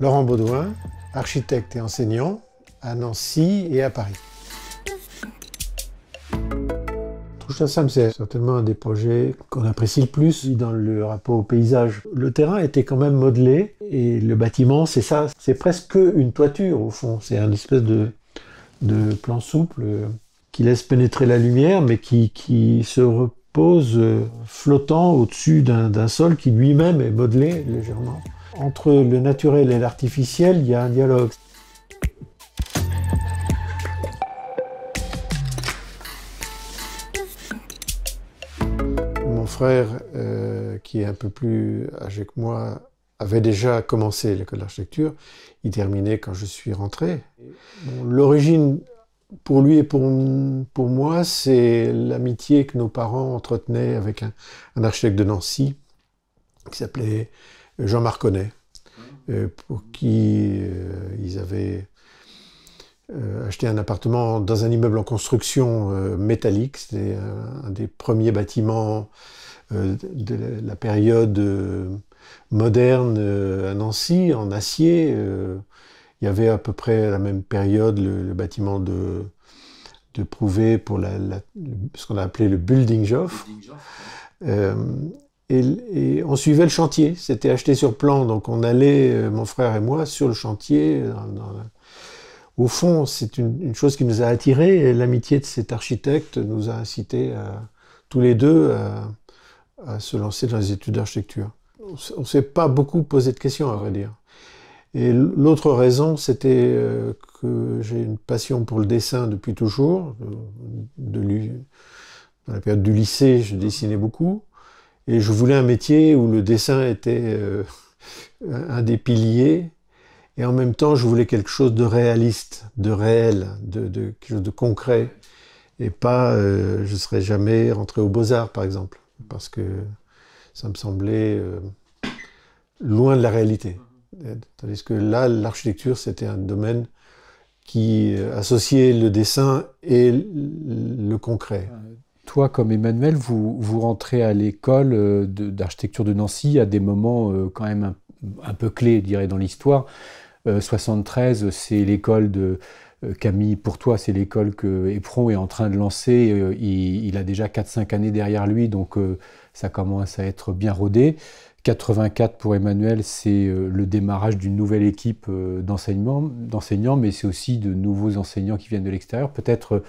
Laurent Baudouin, architecte et enseignant à Nancy et à Paris. Touche à c'est certainement un des projets qu'on apprécie le plus dans le rapport au paysage. Le terrain était quand même modelé et le bâtiment, c'est ça, c'est presque une toiture au fond. C'est un espèce de, plan souple qui laisse pénétrer la lumière mais qui se repose flottant au-dessus d'un sol qui lui-même est modelé légèrement. Entre le naturel et l'artificiel, il y a un dialogue. Mon frère, euh, qui est un peu plus âgé que moi, avait déjà commencé l'école d'architecture. Il terminait quand je suis rentré. L'origine pour lui et pour, moi, c'est l'amitié que nos parents entretenaient avec un architecte de Nancy qui s'appelait Jean Marconnet, euh, pour qui euh, ils avaient euh, acheté un appartement dans un immeuble en construction métallique. C'était un, des premiers bâtiments de la période moderne à Nancy, en acier. Il y avait à peu près à la même période le, bâtiment de, de Prouvé pour la, ce qu'on a appelé le Building Joffre. Et, on suivait le chantier. C'était acheté sur plan, donc on allait, euh, mon frère et moi, sur le chantier. Au fond, c'est une, chose qui nous a attirés. L'amitié de cet architecte nous a incités tous les deux à, se lancer dans les études d'architecture. On ne s'est pas beaucoup posé de questions, à vrai dire. Et l'autre raison, c'était euh, que j'ai une passion pour le dessin depuis toujours. Euh, de, dans la période du lycée, je dessinais beaucoup. Et je voulais un métier où le dessin était euh, un des piliers. Et en même temps, je voulais quelque chose de réaliste, de réel, de, de concret. Et pas, euh, je ne serais jamais rentré aux Beaux-Arts, par exemple, parce que ça me semblait euh, loin de la réalité. Tandis que là, l'architecture, c'était un domaine qui associait le dessin et le concret toi, comme Emmanuel, vous, vous rentrez à l'école euh, d'architecture de, Nancy à des moments euh, quand même un, peu clés, je dirais, dans l'histoire. 73, euh, c'est l'école de Camille, pour toi, c'est l'école que Epron est en train de lancer. il, a déjà 4-5 années derrière lui, donc ça commence à être bien rodé. 84 pour Emmanuel, c'est le démarrage d'une nouvelle équipe d'enseignants, mais c'est aussi de nouveaux enseignants qui viennent de l'extérieur. Peut-être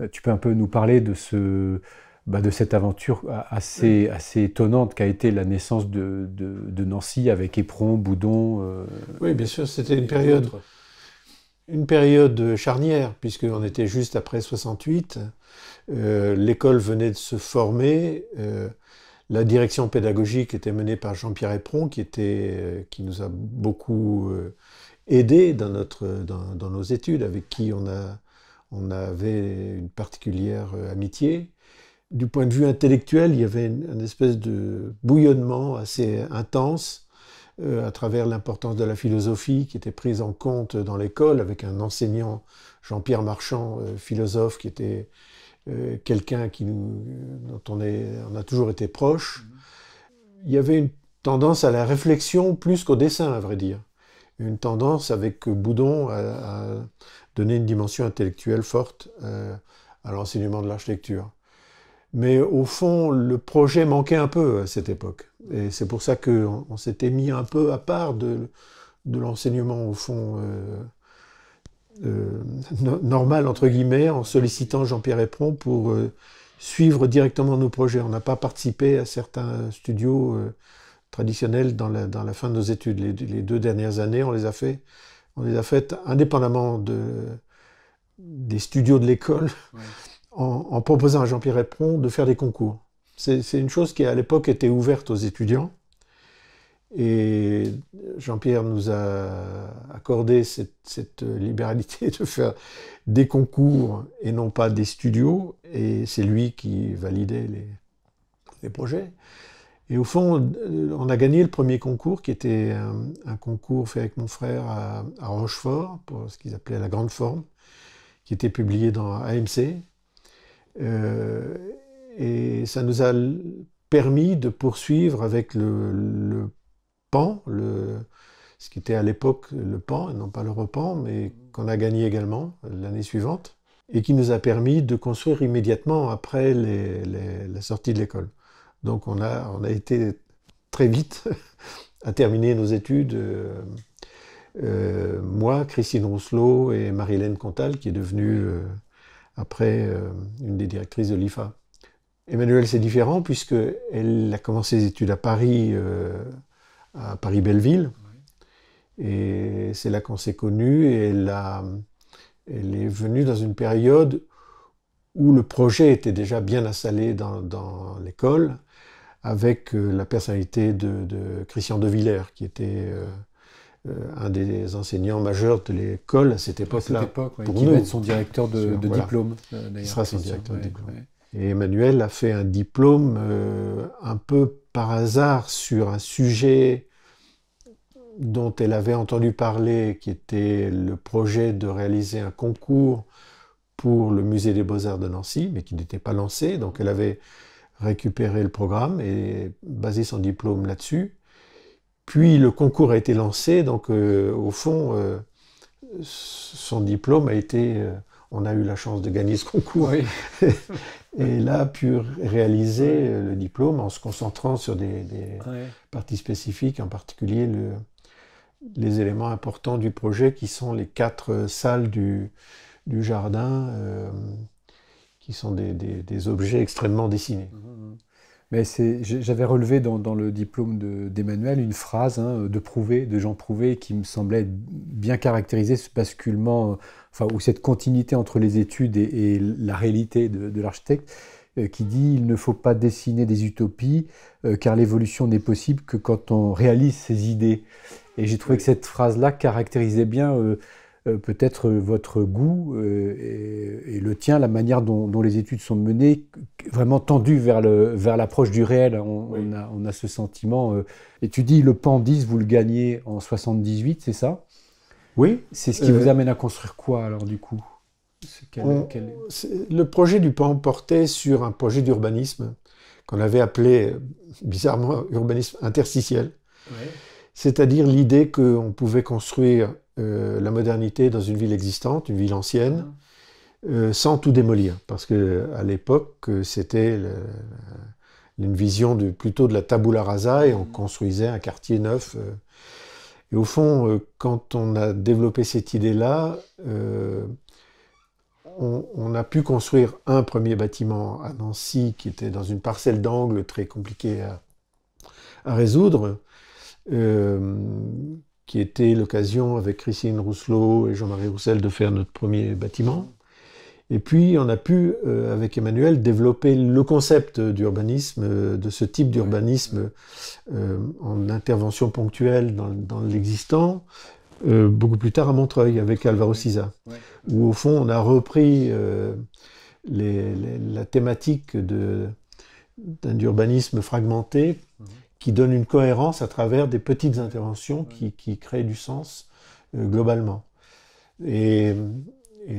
euh, tu peux un peu nous parler de, ce, bah, de cette aventure euh, assez, assez étonnante qu'a été la naissance de, de, Nancy avec Éperon, Boudon euh, Oui, bien sûr, c'était une période, une période charnière, puisqu'on était juste après 68. L'école venait de se former. la direction pédagogique était menée par Jean-Pierre Éperon, qui, était, qui nous a beaucoup aidés dans, notre, dans, dans, nos études, avec qui on a on avait une particulière euh, amitié. Du point de vue intellectuel, il y avait une, espèce de bouillonnement assez intense euh, à travers l'importance de la philosophie qui était prise en compte dans l'école avec un enseignant, Jean-Pierre Marchand, euh, philosophe, qui était quelqu'un dont on, on a toujours été proche. Mmh. Il y avait une tendance à la réflexion plus qu'au dessin, à vrai dire une tendance avec Boudon à, donner une dimension intellectuelle forte euh, à l'enseignement de l'architecture. Mais au fond, le projet manquait un peu à cette époque. Et c'est pour ça qu'on s'était mis un peu à part de, l'enseignement, au fond, euh, euh, normal, entre guillemets, en sollicitant Jean-Pierre Epron pour suivre directement nos projets. On n'a pas participé à certains studios traditionnelles dans la, fin de nos études. Les, deux dernières années, on les a fait, on les a faites indépendamment des studios de l'école, en, proposant à Jean-Pierre Epron de faire des concours. C'est une chose qui, à l'époque, était ouverte aux étudiants. Et Jean-Pierre nous a accordé cette, libéralité de faire des concours et non pas des studios. Et c'est lui qui validait les projets. Et au fond, euh, on a gagné le premier concours, qui était un, concours fait avec mon frère à, Rochefort, pour ce qu'ils appelaient la grande forme, qui était publié dans AMC. Euh, et ça nous a permis de poursuivre avec le, PAN, le, ce qui était à l'époque le PAN, et non pas le repan, mais qu'on a gagné également l'année suivante, et qui nous a permis de construire immédiatement après la sortie de l'école. Donc on a, été très vite à terminer nos études. Euh, euh, moi, Christine Rousselot et Marie-Hélène Contal, qui est devenue euh, après une des directrices de l'IFA. Emmanuelle, c'est différent puisque elle a commencé ses études à Paris, à Paris-Belleville. Et c'est là qu'on s'est connus et elle, est venue dans une période où le projet était déjà bien installé dans l'école avec euh, la personnalité de, Christian de Villers, qui était euh, euh, un des enseignants majeurs de l'école à cette époque-là. pour qui son directeur de, diplôme. Il sera son directeur Et Emmanuel a fait un diplôme un peu par hasard sur un sujet dont elle avait entendu parler, qui était le projet de réaliser un concours pour le musée des beaux-arts de Nancy, mais qui n'était pas lancé. Donc elle avait récupérer le programme et baser son diplôme là-dessus. Puis le concours a été lancé, donc euh, au fond, euh, son diplôme a été... Euh, on a eu la chance de gagner ce concours. et et là, pu réaliser le diplôme en se concentrant sur des, parties spécifiques, en particulier les éléments importants du projet qui sont les quatre salles du jardin qui sont des, objets extrêmement dessinés. Mmh, mmh, mmh. Mais j'avais relevé dans, le diplôme d'Emmanuel une phrase hein, de Prouvé, de Jean Prouvé, qui me semblait bien caractériser ce basculement, euh, enfin, ou cette continuité entre les études et, la réalité de, l'architecte, euh, qui dit il ne faut pas dessiner des utopies, euh, car l'évolution n'est possible que quand on réalise ses idées. Et j'ai trouvé que cette phrase-là caractérisait bien euh, peut-être euh, votre goût et, euh, le tien, la manière dont, les études sont menées, vraiment tendues vers, le, vers l'approche du réel. On, a, ce sentiment. Et tu dis, le pan 10, vous le gagnez en 78, c'est ça Oui. C'est ce qui vous amène à construire quoi alors du coup Le projet du pan portait sur un projet d'urbanisme qu'on avait appelé bizarrement urbanisme interstitiel. C'est-à-dire l'idée qu'on pouvait construire euh, la modernité dans une ville existante, une ville ancienne, ah. euh, sans tout démolir. Parce que à l'époque, euh, c'était une vision plutôt de la tabula rasa et on mm. construisait un quartier neuf. Et au fond, quand on a développé cette idée-là, on, a pu construire un premier bâtiment à Nancy qui était dans une parcelle d'angle très compliquée à, résoudre qui était l'occasion avec Christine Rousselot et Jean-Marie Roussel de faire notre premier bâtiment. Et puis on a pu, euh, avec Emmanuel, développer le concept d'urbanisme, euh, de ce type d'urbanisme euh, en intervention ponctuelle dans, l'existant, beaucoup plus tard à Montreuil avec Alvaro Siza, où au fond on a repris la thématique d'un urbanisme fragmenté qui donne une cohérence à travers des petites interventions qui, créent du sens euh, globalement. Et,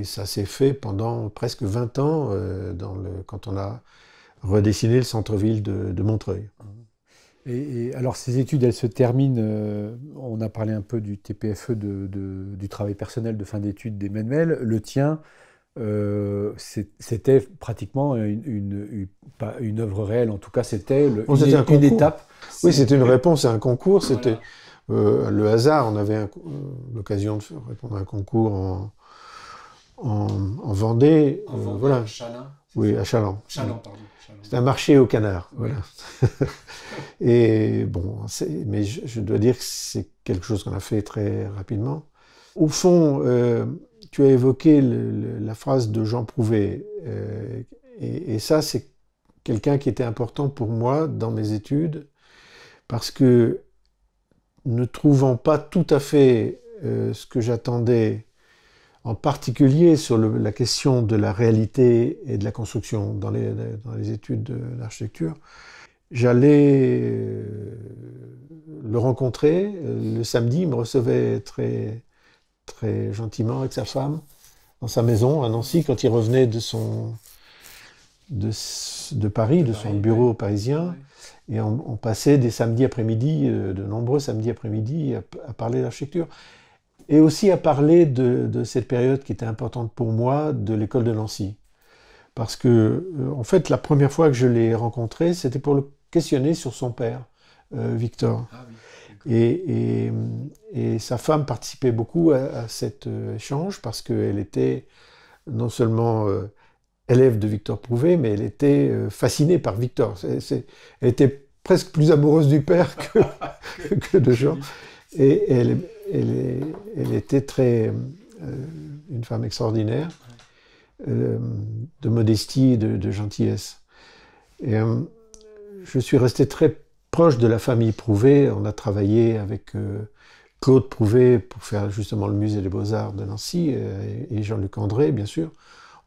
ça s'est fait pendant presque 20 ans euh, dans le, quand on a redessiné le centre-ville de, Montreuil. Et, alors ces études, elles se terminent, euh, on a parlé un peu du TPFE, du travail personnel de fin d'études d'Emmanuel, le tien, euh, c'était pratiquement une, une, œuvre réelle, en tout cas c'était une, étape. Oui, c'était une réponse à un concours, c'était euh, le hasard, on avait l'occasion de répondre à un concours en, en, Vendée. En euh, voilà. oui, à chalon pardon. C'est un marché au canard, voilà. et bon, mais je, dois dire que c'est quelque chose qu'on a fait très rapidement. Au fond, tu as évoqué la phrase de Jean Prouvé, euh, et, ça, c'est quelqu'un qui était important pour moi dans mes études, parce que ne trouvant pas tout à fait euh, ce que j'attendais, en particulier sur la question de la réalité et de la construction dans les, études de j'allais euh, le rencontrer. Le samedi, il me recevait très très gentiment avec sa femme dans sa maison à Nancy quand il revenait de son de, Paris, de, son bureau parisien. Et on, passait des samedis après-midi, euh, de nombreux samedis après-midi, à, parler d'architecture. Et aussi à parler de, cette période qui était importante pour moi, de l'école de Nancy. Parce que, euh, en fait, la première fois que je l'ai rencontré, c'était pour le questionner sur son père, euh, Victor. Ah, oui. Et, sa femme participait beaucoup à, cet euh, échange parce qu'elle était non seulement euh, élève de Victor Prouvé, mais elle était euh, fascinée par Victor. elle était presque plus amoureuse du père que, que de Jean. Et elle, elle, était très, une femme extraordinaire, de modestie et de, de gentillesse. Et, je suis resté très proche de la famille Prouvé. On a travaillé avec euh, Claude Prouvé pour faire justement le musée des beaux-arts de Nancy euh, et Jean-Luc André, bien sûr.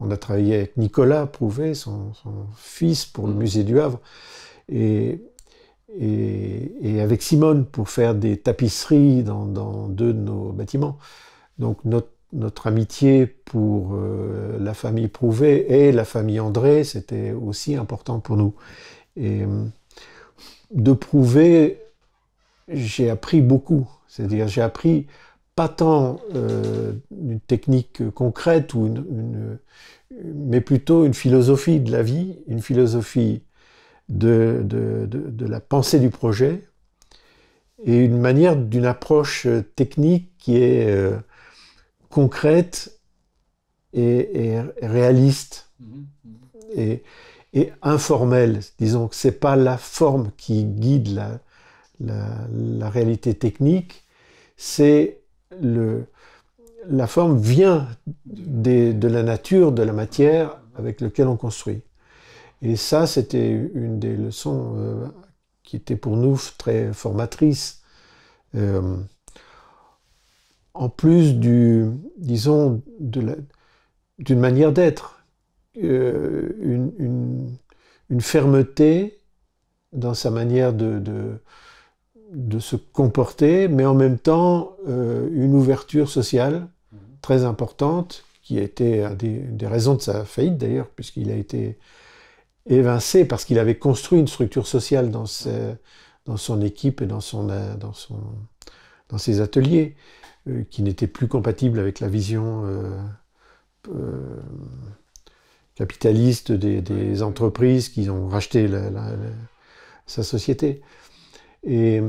On a travaillé avec Nicolas Prouvé, son, fils, pour le mm. musée du Havre. Et, et, avec Simone pour faire des tapisseries dans, deux de nos bâtiments. Donc notre, amitié pour euh, la famille Prouvé et la famille André, c'était aussi important pour nous. Et, de prouver, j'ai appris beaucoup. C'est-à-dire, j'ai appris pas tant euh, une technique concrète, ou une, mais plutôt une philosophie de la vie, une philosophie de, de, de, la pensée du projet, et une manière d'une approche technique qui est euh, concrète et, et, réaliste. Mmh, mmh. Et, et informel. Disons que c'est pas la forme qui guide la, la, réalité technique, c'est le la forme vient de la nature, de la matière avec laquelle on construit. Et ça, c'était une des leçons euh, qui était pour nous très formatrice. Euh, en plus du, disons, d'une manière d'être. Euh, une, fermeté dans sa manière de, de, se comporter, mais en même temps euh, une ouverture sociale mhm. très importante, qui a été une des, raisons de sa faillite d'ailleurs, puisqu'il a été évincé parce qu'il avait construit une structure sociale dans, mhm. dans son équipe et dans, son, euh, dans, son, dans ses ateliers, qui n'était plus compatible avec la vision capitaliste des, entreprises qui ont racheté sa société. Et,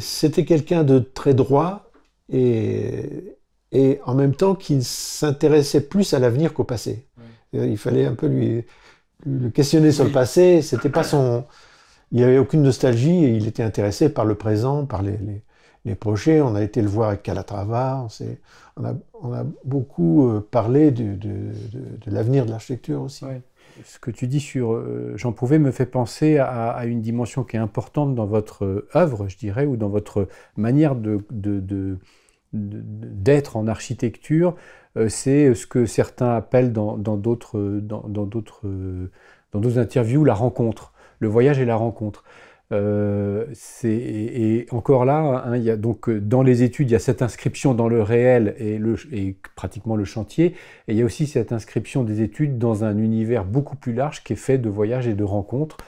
c'était quelqu'un de très droit et, et en même temps qui s'intéressait plus à l'avenir qu'au passé. Euh, il fallait un peu lui, le questionner sur le passé. C'était pas son, il n'y avait aucune nostalgie et il était intéressé par le présent, par les, les projets. On a été le voir avec Calatrava. On, a, beaucoup euh, parlé de, l'avenir de l'architecture aussi. Ce que tu dis sur j'en euh, Jean Prouvé me fait penser à, une dimension qui est importante dans votre euh, œuvre, je dirais, ou dans votre manière d'être en architecture, c'est ce que certains appellent dans, d'autres, dans, d'autres, dans, interviews la rencontre, le voyage et la rencontre. Euh, et, encore là, hein, y a donc, euh, dans les études, il y a cette inscription dans le réel et, le, pratiquement le chantier, et il y a aussi cette inscription des études dans un univers beaucoup plus large qui est fait de voyages et de rencontres.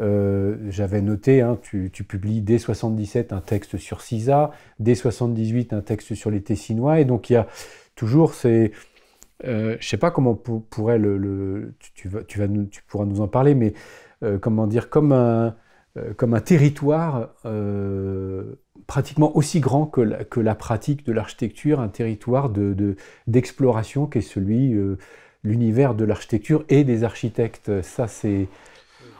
Euh, j'avais noté, hein, tu, publies dès 77 un texte sur CISA, dès 78 un texte sur les Tessinois, et donc il y a toujours ces, euh, je sais pas comment on pourrait le, tu, vas, tu, pourras nous en parler, mais comment dire, comme un, euh, comme un territoire euh, pratiquement aussi grand que la, que la pratique de l'architecture, un territoire d'exploration de, qui est celui, euh, l'univers de l'architecture et des architectes. Ça, c'est.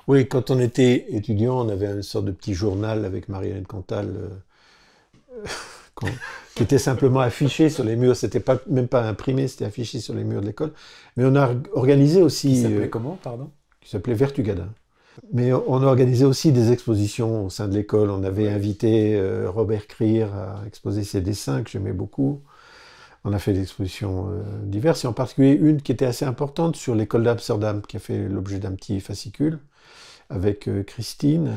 Oui, quand on était étudiant, on avait une sorte de petit journal avec Marie-Hélène Cantal. qui était simplement affiché sur les murs, c'était pas, même pas imprimé, c'était affiché sur les murs de l'école. Mais on a organisé aussi. Qui s'appelait comment, pardon Qui s'appelait Vertugadin. Mais on organisait aussi des expositions au sein de l'école. On avait invité euh, Robert Krier à exposer ses dessins que j'aimais beaucoup. On a fait des expositions euh, diverses, et en particulier une qui était assez importante sur l'école d'Amsterdam, qui a fait l'objet d'un petit fascicule avec euh, Christine.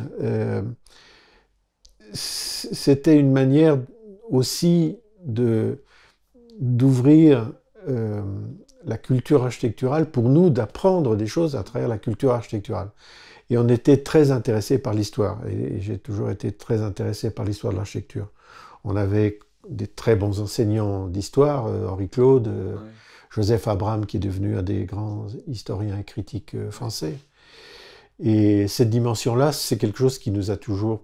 C'était une manière aussi d'ouvrir la culture architecturale pour nous, d'apprendre des choses à travers la culture architecturale. Et on était très intéressé par l'histoire. Et, j'ai toujours été très intéressé par l'histoire de l'architecture. On avait des très bons enseignants d'histoire, euh, Henri Claude, euh, Joseph Abraham, qui est devenu un des grands historiens et critiques euh, français. Et cette dimension-là, c'est quelque chose qui nous a toujours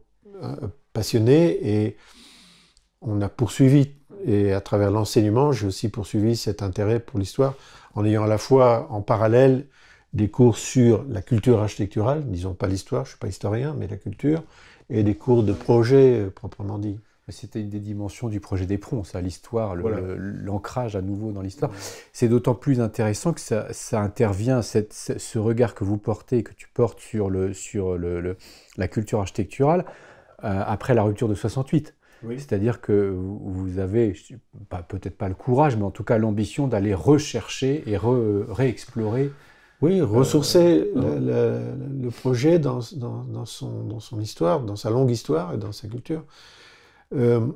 passionnés et on a poursuivi. Et à travers l'enseignement, j'ai aussi poursuivi cet intérêt pour l'histoire en ayant à la fois en parallèle des cours sur la culture architecturale, disons pas l'histoire, je suis pas historien, mais la culture, et des cours de projet euh, proprement dit. C'était une des dimensions du projet d'Éperon, ça, l'histoire, l'ancrage à nouveau dans l'histoire. C'est d'autant plus intéressant que ça, intervient, cette, ce regard que vous portez que tu portes sur, la culture architecturale euh, après la rupture de 68. C'est-à-dire que vous avez, peut-être pas le courage, mais en tout cas l'ambition d'aller rechercher et réexplorer oui, euh, ressourcer euh, le, projet dans, son, histoire, dans sa longue histoire et dans sa culture. Euh,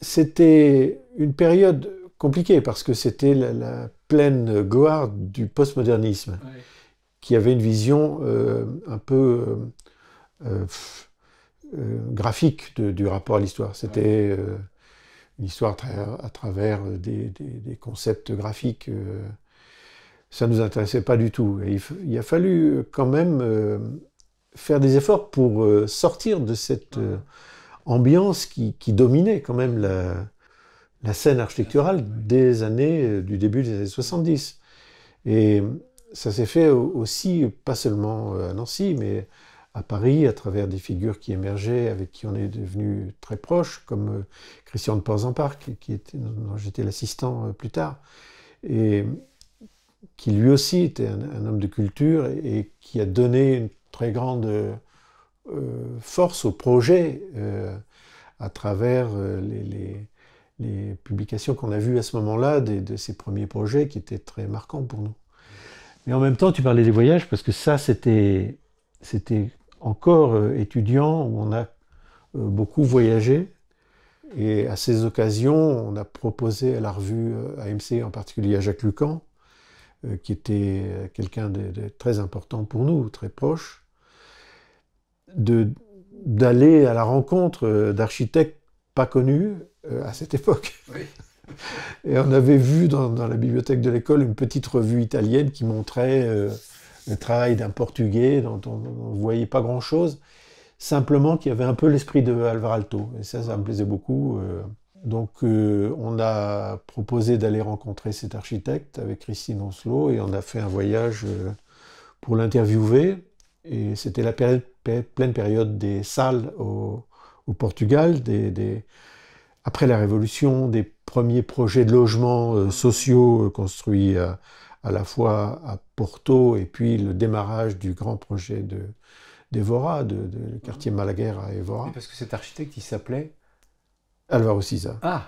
c'était une période compliquée parce que c'était la, pleine gloire du postmodernisme, qui avait une vision un peu graphique du rapport à l'histoire. C'était une histoire à travers des, concepts graphiques ça ne nous intéressait pas du tout. il, a fallu euh, quand même euh, faire des efforts pour euh, sortir de cette ambiance qui, dominait quand même la, scène architecturale des années, du début des années 70. Et ça s'est fait aussi, pas seulement à Nancy, mais à Paris, à travers des figures qui émergeaient, avec qui on est devenu très proche, comme Christian de Porzampar, qui, qui était, dont j'étais l'assistant plus tard. Et qui lui aussi était un, homme de culture et, qui a donné une très grande euh, force au projet euh, à travers euh, les, publications qu'on a vues à ce moment-là de, ses premiers projets qui étaient très marquants pour nous. Mais en même temps, tu parlais des voyages parce que ça, c'était encore étudiant où on a beaucoup voyagé. Et à ces occasions, on a proposé à la revue AMC, en particulier à Jacques Lucan, euh, qui était euh, quelqu'un de, très important pour nous, très proche, d'aller à la rencontre euh, d'architectes pas connus à cette époque. Et on avait vu dans, la bibliothèque de l'école une petite revue italienne qui montrait le travail d'un Portugais dont on ne voyait pas grand-chose, simplement qu'il avait un peu l'esprit de Alvaralto. Et ça, ça me plaisait beaucoup. Donc euh, on a proposé d'aller rencontrer cet architecte avec Christine Oncelot et on a fait un voyage euh, pour l'interviewer. Et c'était la pleine période des salles au, Portugal, après la Révolution, des premiers projets de logements euh, sociaux construits à, la fois à Porto et puis le démarrage du grand projet de d'Evora, de, quartier Malaguerre à Evora. parce que cet architecte, il s'appelait Alvaro Siza. Ah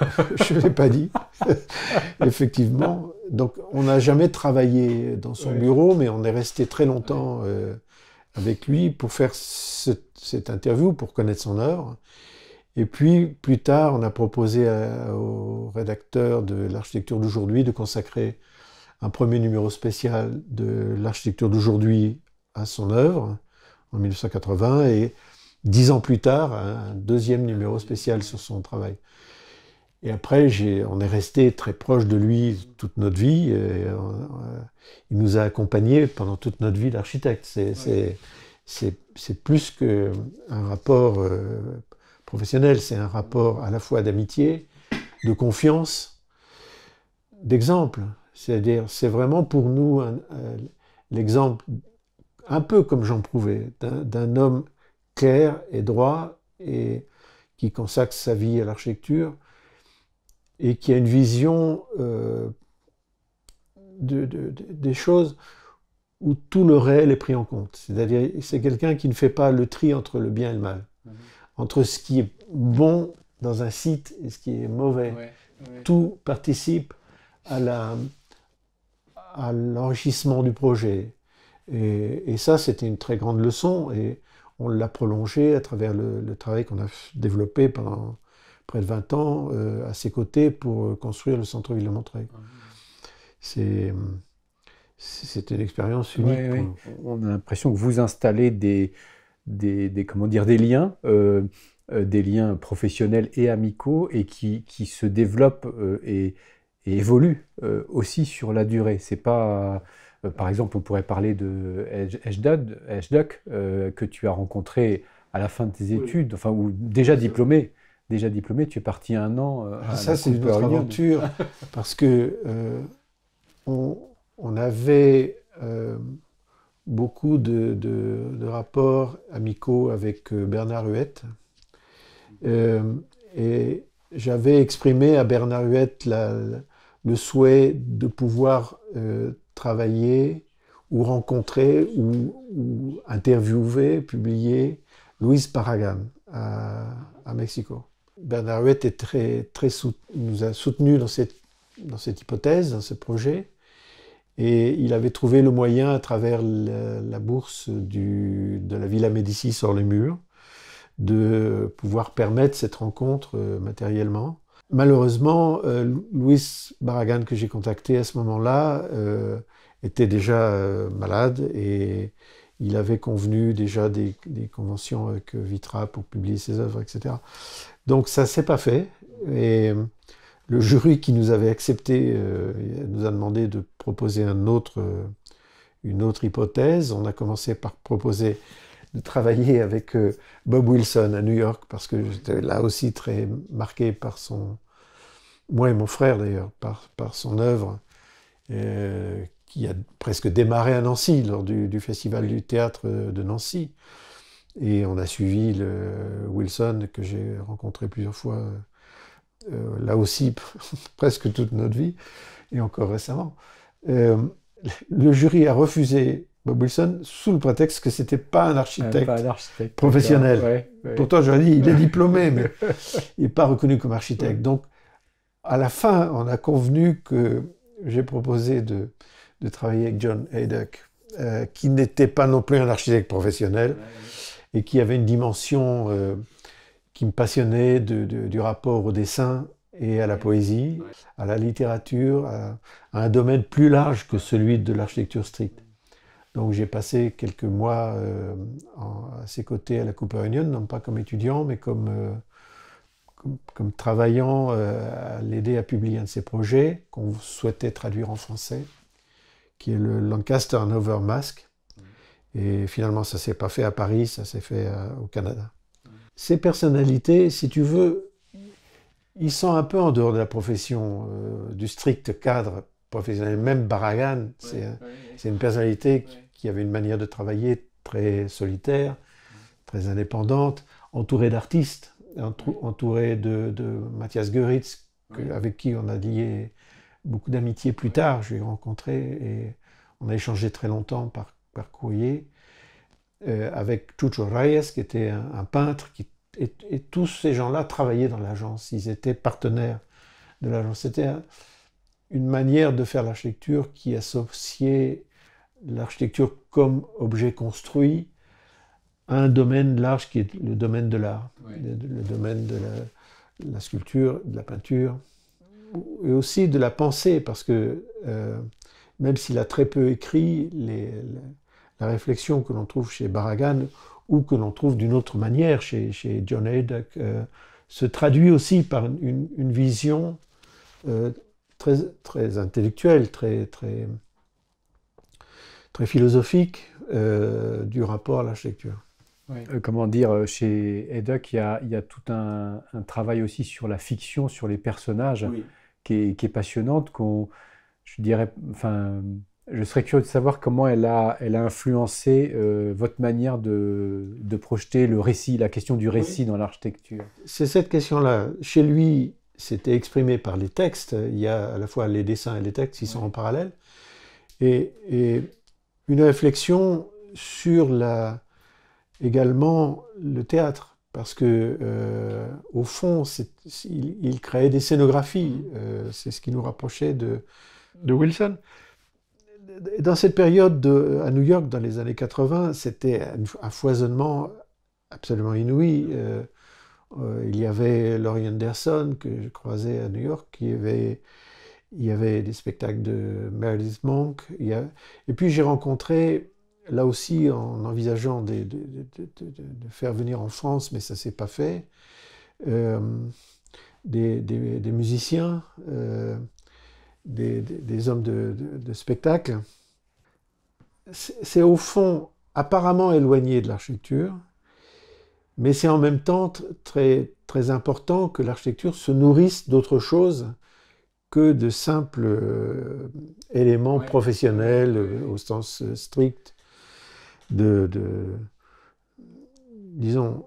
Je ne l'ai pas dit. Effectivement. Donc, on n'a jamais travaillé dans son bureau, mais on est resté très longtemps euh, avec lui pour faire cette interview, pour connaître son œuvre. Et puis, plus tard, on a proposé au rédacteur de l'architecture d'aujourd'hui de consacrer un premier numéro spécial de l'architecture d'aujourd'hui à son œuvre en 1980. Et dix ans plus tard, un deuxième numéro spécial sur son travail. Et après, on est resté très proche de lui toute notre vie. Euh, il nous a accompagnés pendant toute notre vie d'architecte. C'est c'est plus qu'un rapport euh, professionnel, c'est un rapport à la fois d'amitié, de confiance, d'exemple. C'est-à-dire, c'est vraiment pour nous euh, l'exemple, un peu comme j'en prouvais, d'un homme clair et droit et qui consacre sa vie à l'architecture et qui a une vision euh, de, des choses où tout le réel est pris en compte. C'est-à-dire, c'est quelqu'un qui ne fait pas le tri entre le bien et le mal, mhm. entre ce qui est bon dans un site et ce qui est mauvais. Tout participe à l'enrichissement du projet. Et, et ça, c'était une très grande leçon. Et on l'a prolongé à travers le, travail qu'on a développé pendant près de 20 ans euh, à ses côtés pour euh, construire le centre-ville de Montreuil. Ah c'est une expérience unique. On a l'impression que vous installez des, des, comment dire, des liens, euh, des liens professionnels et amicaux et qui, se développent et, évoluent aussi sur la durée. C'est pas euh, par exemple, on pourrait parler de Eshduck, que tu as rencontré à la fin de tes études, enfin, ou déjà diplômé. Déjà diplômé, tu es parti un an. Euh, ah, à ça, c'est une autre aventure, parce que euh, on, avait beaucoup de, rapports amicaux avec Bernard Huette. et j'avais exprimé à Bernard Huette le souhait de pouvoir travailler ou rencontrer ou, interviewer, publier, publié Luis Paragam à, Mexico. Bernard Huet très, très nous a soutenus dans cette, dans cette hypothèse, dans ce projet. Et il avait trouvé le moyen à travers la, bourse de la Villa Médicis sur les murs de pouvoir permettre cette rencontre euh, matériellement. Malheureusement, euh, Louis Barragan, que j'ai contacté à ce moment-là, euh, était déjà euh, malade et il avait convenu déjà des, conventions avec Vitra pour publier ses œuvres, etc. Donc ça s'est pas fait. Et le jury qui nous avait accepté nous a demandé de proposer une autre hypothèse. On a commencé par proposer de travailler avec euh, Bob Wilson à New York, parce que j'étais là aussi très marqué par son, moi et mon frère d'ailleurs, par, par son œuvre, euh, qui a presque démarré à Nancy lors du, Festival du théâtre de Nancy. Et on a suivi le Wilson que j'ai rencontré plusieurs fois, euh, là aussi presque toute notre vie, et encore récemment. le jury a refusé Bob Wilson sous le prétexte que c'était pas un euh, architecte, pas un architecte professionnel. Pourtant, je Pourtant, j'aurais dit, il est diplômé, mais il n'est pas reconnu comme architecte. Donc, à la fin, on a convenu que j'ai proposé de, de, travailler avec John Haydock, euh, qui n'était pas non plus un architecte professionnel et qui avait une dimension euh, qui me passionnait de, du rapport au dessin et à la poésie, à la littérature, à un domaine plus large que celui de l'architecture stricte. Donc j'ai passé quelques mois euh, à ses côtés à la Cooper Union, non pas comme étudiant, mais comme, euh, comme, travaillant euh, à l'aider à publier un de ses projets qu'on souhaitait traduire en français, qui est le Lancaster over Mask. Mm. Et finalement, ça s'est pas fait à Paris, ça s'est fait au Canada. Mm. Ces personnalités, si tu veux, ils sont un peu en dehors de la profession, du strict cadre professionnel. Même Barragan, c'est une personnalité qui avait une manière de travailler très solitaire, très indépendante, entourée d'artistes, entourée de, de, Mathias Goeritz, avec qui on a lié beaucoup d'amitié plus tard. Je l'ai rencontré et on a échangé très longtemps par, par courrier. Euh, avec Chucho Reyes, qui était un, peintre, qui, et, tous ces gens-là travaillaient dans l'agence, ils étaient partenaires de l'agence. C'était une manière de faire l'architecture qui associait l'architecture comme objet construit à un domaine large qui est le domaine de l'art, le, domaine de la, sculpture, de la peinture, et aussi de la pensée, parce que euh, même s'il a très peu écrit, les, la réflexion que l'on trouve chez Barragan ou que l'on trouve d'une autre manière chez, John Haydock euh, se traduit aussi par une, vision euh, très, très intellectuel, très, très, très philosophique euh, du rapport à l'architecture. Euh, comment dire, euh, chez Educk il y, a, tout un, travail aussi sur la fiction, sur les personnages, qui, est, passionnante. Qu'on, je dirais, enfin, je serais curieux de savoir comment elle a, elle a influencé votre manière de, projeter le récit, la question du récit dans l'architecture. C'est cette question-là. Chez lui, c'était exprimé par les textes. Il y a à la fois les dessins et les textes qui sont en parallèle. Et, une réflexion sur la, également le théâtre, parce que euh, au fond, il, il, créait des scénographies. Euh, c'est ce qui nous rapprochait de, de Wilson. Dans cette période de, à New York, dans les années 80, c'était un, foisonnement absolument inouï. Euh, euh, il y avait Laurie Anderson que je croisais à New York, il y avait des spectacles de Meredith Monk. Et puis j'ai rencontré, là aussi en envisageant de, faire venir en France, mais ça ne s'est pas fait, euh, des, musiciens, euh, des, des, hommes de, spectacle. C'est au fond apparemment éloigné de l'architecture, mais c'est en même temps très, très important que l'architecture se nourrisse d'autres choses que de simples euh, éléments professionnels euh, au sens euh, strict de, disons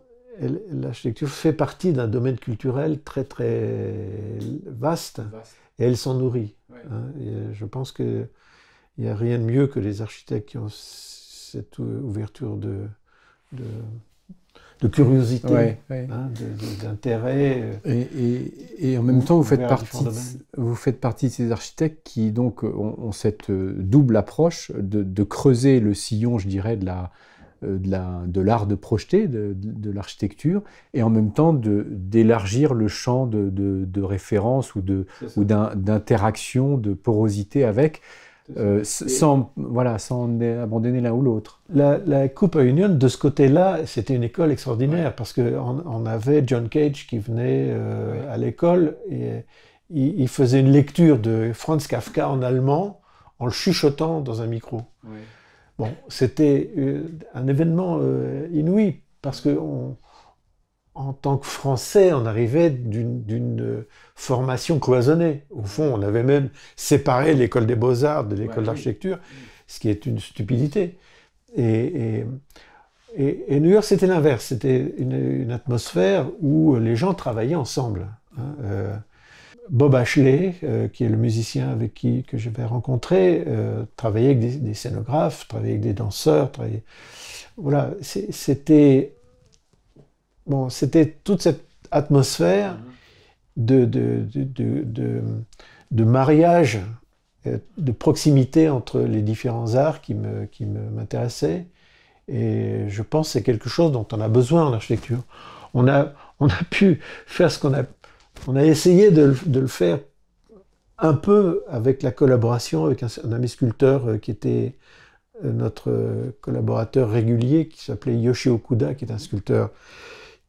l'architecture fait partie d'un domaine culturel très très vaste, et elle s'en nourrit hein. je pense qu'il n'y a rien de mieux que les architectes qui ont cette ouverture de de curiosité, hein, d'intérêt. Euh, et, et, en même temps, vous faites, partie de, vous faites partie de ces architectes qui donc ont, cette euh, double approche de, de, creuser le sillon, je dirais, de la euh, de l'art de, projeter, de, de l'architecture, et en même temps d'élargir le champ de, référence ou de, ou d'interaction, de porosité avec, euh, euh, sans, voilà, sans abandonner l'un ou l'autre. La, la, Coupe Union, de ce côté-là, c'était une école extraordinaire, parce qu'on on avait John Cage qui venait euh, à l'école et il, faisait une lecture de Franz Kafka en allemand en le chuchotant dans un micro. Bon, c'était un événement inouï, parce que en tant que Français, on arrivait d'une formation cloisonnée. Au fond, on avait même séparé l'école des beaux-arts de l'école d'architecture, ce qui est une stupidité. Et, New York, c'était l'inverse. C'était une, atmosphère où les gens travaillaient ensemble. Hein. Euh, Bob Ashley, euh, qui est le musicien avec qui que j'avais rencontré, euh, travaillait avec des, scénographes, travaillait avec des danseurs, Voilà, c'était... Bon, c'était toute cette atmosphère mhm de, de, de, de, mariage, euh, de proximité entre les différents arts qui m'intéressaient. Qui et je pense que c'est quelque chose dont on a besoin en architecture. On a, on a pu faire ce qu'on a... On a essayé de, le faire un peu avec la collaboration avec un, un ami sculpteur euh, qui était euh, notre collaborateur régulier, qui s'appelait Yoshi Okuda, qui est un sculpteur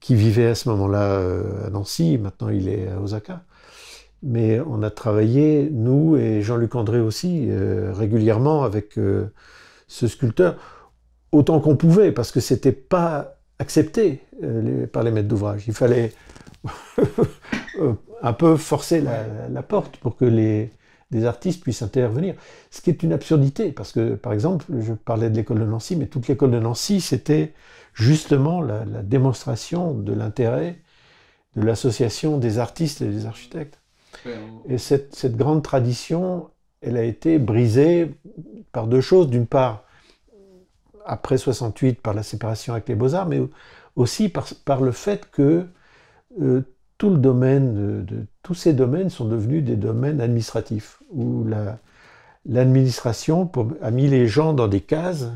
qui vivait à ce moment-là euh, à Nancy, maintenant il est à Osaka. Mais on a travaillé, nous et Jean-Luc André aussi, euh, régulièrement avec euh, ce sculpteur, autant qu'on pouvait, parce que ce n'était pas accepté par les maîtres d'ouvrage. Il fallait un peu forcer la, porte pour que les, les artistes puissent intervenir. Ce qui est une absurdité, parce que, par exemple, je parlais de l'école de Nancy, mais toute l'école de Nancy, c'était justement la, démonstration de l'intérêt de l'association des artistes et des architectes. Et cette, grande tradition, elle a été brisée par deux choses. D'une part, après 68, par la séparation avec les beaux-arts, mais aussi par, le fait que euh, tout le domaine tous ces domaines sont devenus des domaines administratifs, où l'administration a mis les gens dans des cases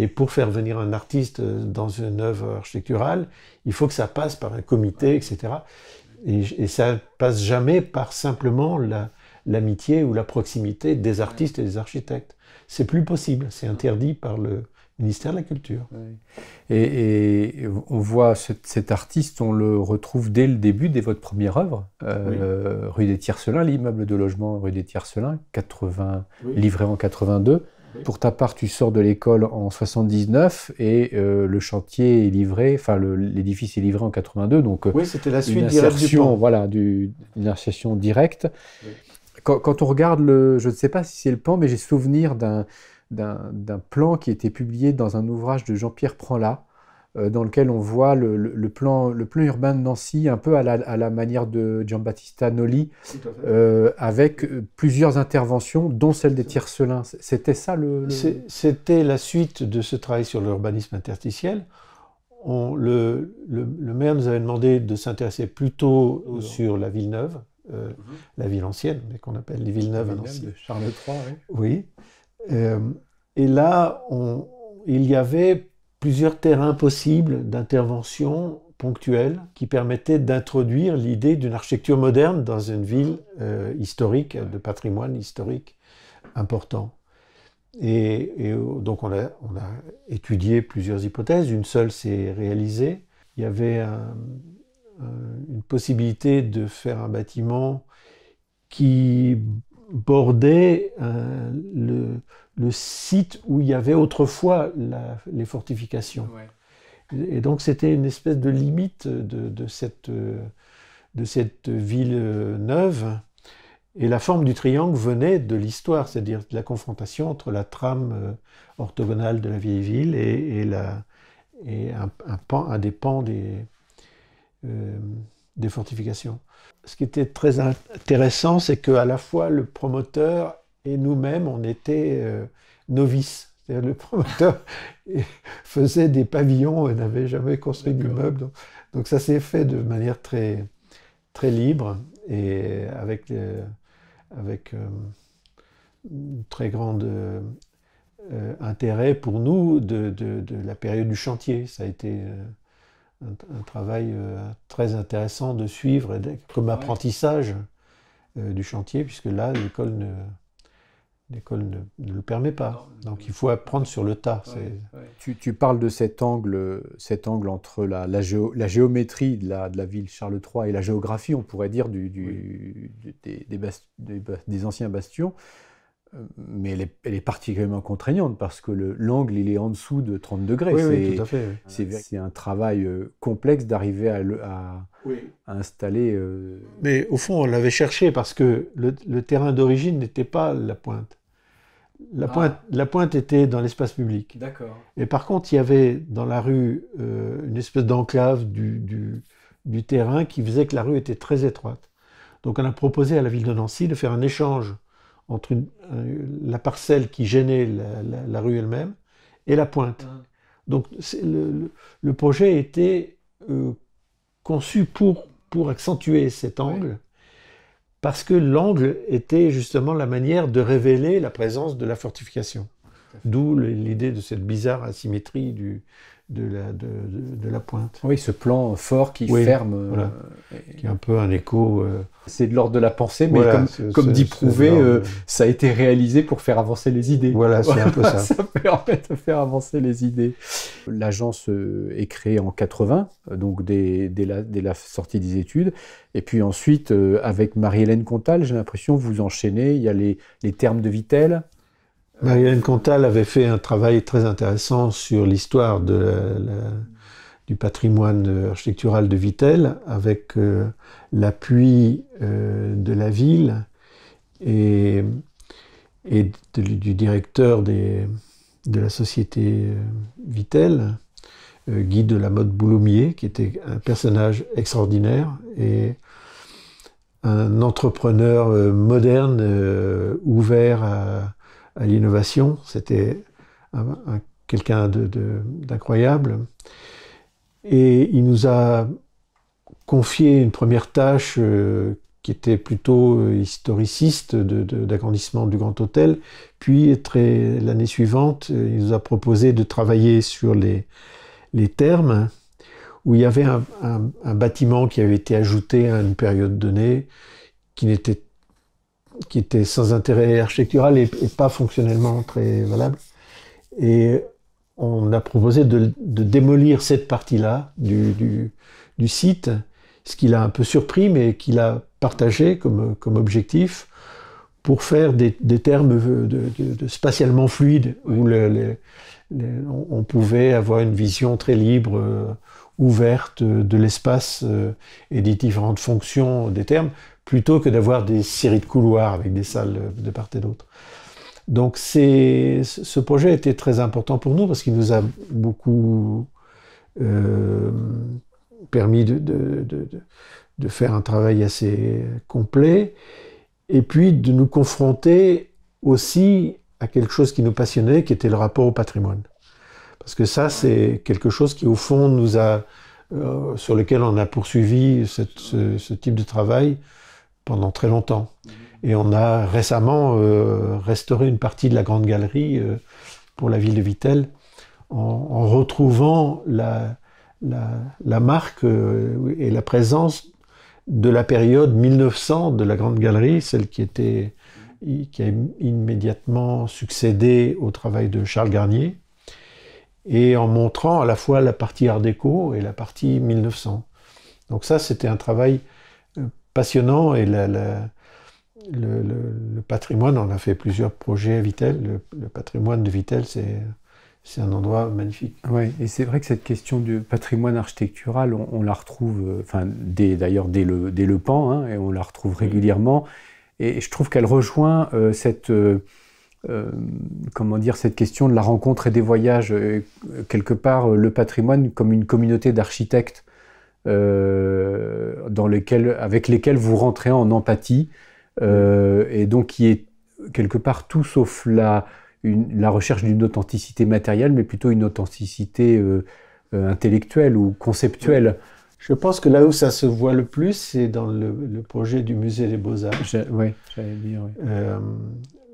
et pour faire venir un artiste euh, dans une œuvre architecturale, il faut que ça passe par un comité, etc. Et, ça ça passe jamais par simplement l'amitié ou la proximité des artistes et des architectes. C'est plus possible, c'est interdit par le ministère de la Culture. Et, on voit cet, artiste, on le retrouve dès le début, dès votre première œuvre, euh, rue des Tiercelins, l'immeuble de logement rue des Tiercelins, 80, livré en 82. Pour ta part, tu sors de l'école en 79 et euh, le chantier est livré, enfin l'édifice est livré en 82. Donc, euh, oui, c'était la suite directe voilà, directe. Quand, on regarde le, je ne sais pas si c'est le pan, mais j'ai souvenir d'un plan qui était publié dans un ouvrage de Jean-Pierre Pranlat, euh, dans lequel on voit le, plan, le plan urbain de Nancy, un peu à la, à la manière de Giambattista Noli, euh, avec euh, plusieurs interventions, dont celle des tiercelins. C'était ça le... C'était la suite de ce travail sur l'urbanisme interstitiel. On, le, maire nous avait demandé de s'intéresser plutôt sur la ville neuve, mhm. la ville ancienne, mais qu'on appelle les villes neuves à Nancy. De Charles III, oui. oui. et là, il y avait plusieurs terrains possibles d'intervention ponctuelle qui permettaient d'introduire l'idée d'une architecture moderne dans une ville euh, historique, de patrimoine historique important. Et, euh, donc on a, a, étudié plusieurs hypothèses, une seule s'est réalisée. Il y avait une possibilité de faire un bâtiment qui bordait euh, le, le site où il y avait autrefois les fortifications. Et donc c'était une espèce de limite de, cette, de cette ville euh, neuve. Et la forme du triangle venait de l'histoire, c'est-à-dire de la confrontation entre la trame euh, orthogonale de la vieille ville et, et un, des pans des, euh, des fortifications. Ce qui était très intéressant, c'est qu'à la fois le promoteur et nous-mêmes, on était euh, novices. Le promoteur faisait des pavillons et n'avait jamais construit d'immeuble. Donc, donc, ça s'est fait de manière très, très libre et avec, un euh, avec euh, très grande euh, intérêt pour nous de, de, la période du chantier. Ça a été un, un travail très intéressant de suivre comme apprentissage du chantier, puisque là, l'école ne, L'école ne, le permet pas. Donc il faut apprendre sur le tas. Tu, parles de cet angle, cet angle entre la, géométrie de la, ville Charles III et la géographie, on pourrait dire, des, anciens bastions mais elle est, particulièrement contraignante parce que l'angle, il est en dessous de 30 degrés. c'est, un travail euh, complexe d'arriver à, à, installer... Euh, mais au fond, on l'avait cherché parce que le, terrain d'origine n'était pas la pointe. La, ah. pointe, la pointe était dans l'espace public. D'accord. Et par contre, il y avait dans la rue euh, une espèce d'enclave du, du terrain qui faisait que la rue était très étroite. Donc on a proposé à la ville de Nancy de faire un échange entre euh, la parcelle qui gênait la, rue elle-même et la pointe. Ah. Donc le, le, projet était euh, conçu pour, pour accentuer cet angle, parce que l'angle était justement la manière de révéler la présence de la fortification. D'où l'idée de cette bizarre asymétrie du, de la, de, la pointe. Oui, ce plan fort qui ferme. Euh, qui est un peu un écho. Euh, c'est de l'ordre de la pensée, mais comme, comme dit Prouvé, euh, ça a été réalisé pour faire avancer les idées. Voilà, c'est un peu ça. ça permet de faire avancer les idées. L'agence est créée en 80, donc dès, la, sortie des études. Et puis ensuite, avec Marie-Hélène Contal, j'ai l'impression, vous enchaînez. Il y a les, les termes de Vitel. Euh, Marianne Cantal avait fait un travail très intéressant sur l'histoire du patrimoine architectural de Vittel avec euh, l'appui euh, de la ville et, du directeur de la société Vittel, Guy de la mode Boulommier, qui était un personnage extraordinaire et un entrepreneur moderne, ouvert à à l'innovation. C'était quelqu'un d'incroyable. Et il nous a confié une première tâche euh, qui était plutôt euh, historiciste d'agrandissement du Grand Hôtel. Puis, l'année suivante, euh, il nous a proposé de travailler sur les, les thermes, où il y avait un bâtiment qui avait été ajouté à une période donnée, qui n'était qui était sans intérêt architectural et, pas fonctionnellement très valable. Et on a proposé de, démolir cette partie-là du, site, ce qui l'a un peu surpris, mais qu'il a partagé comme, objectif pour faire des, termes de, spatialement fluides, où on pouvait avoir une vision très libre, euh, ouverte euh, de l'espace euh, et des différentes fonctions des termes plutôt que d'avoir des séries de couloirs avec des salles de part et d'autre. Donc c'est, ce projet a été très important pour nous parce qu'il nous a beaucoup euh, permis de, faire un travail assez complet et puis de nous confronter aussi à quelque chose qui nous passionnait, qui était le rapport au patrimoine. Parce que ça, c'est quelque chose qui, au fond, nous a, euh, sur lequel on a poursuivi ce, ce, type de travail pendant très longtemps. Et on a récemment euh, restauré une partie de la Grande Galerie euh, pour la ville de Vittel en, retrouvant la, marque euh, et la présence de la période 1900 de la Grande Galerie, celle qui était qui a immédiatement succédé au travail de Charles Garnier, et en montrant à la fois la partie Art déco et la partie 1900. Donc ça, c'était un travail passionnant et le, patrimoine, on a fait plusieurs projets à Vitel. Le, patrimoine de Vitel, c'est un endroit magnifique. Oui, et c'est vrai que cette question du patrimoine architectural, on, la retrouve, euh, enfin, d'ailleurs dès le, le pan, hein, et on la retrouve régulièrement. Et je trouve qu'elle rejoint euh, cette, euh, comment dire, cette question de la rencontre et des voyages. quelque part, le patrimoine comme une communauté d'architectes euh, dans avec lesquels vous rentrez en empathie, euh, et donc qui est quelque part tout sauf la, la recherche d'une authenticité matérielle, mais plutôt une authenticité euh, intellectuelle ou conceptuelle. Je pense que là où ça se voit le plus, c'est dans le, projet du musée des beaux-arts. Oui, j'allais dire.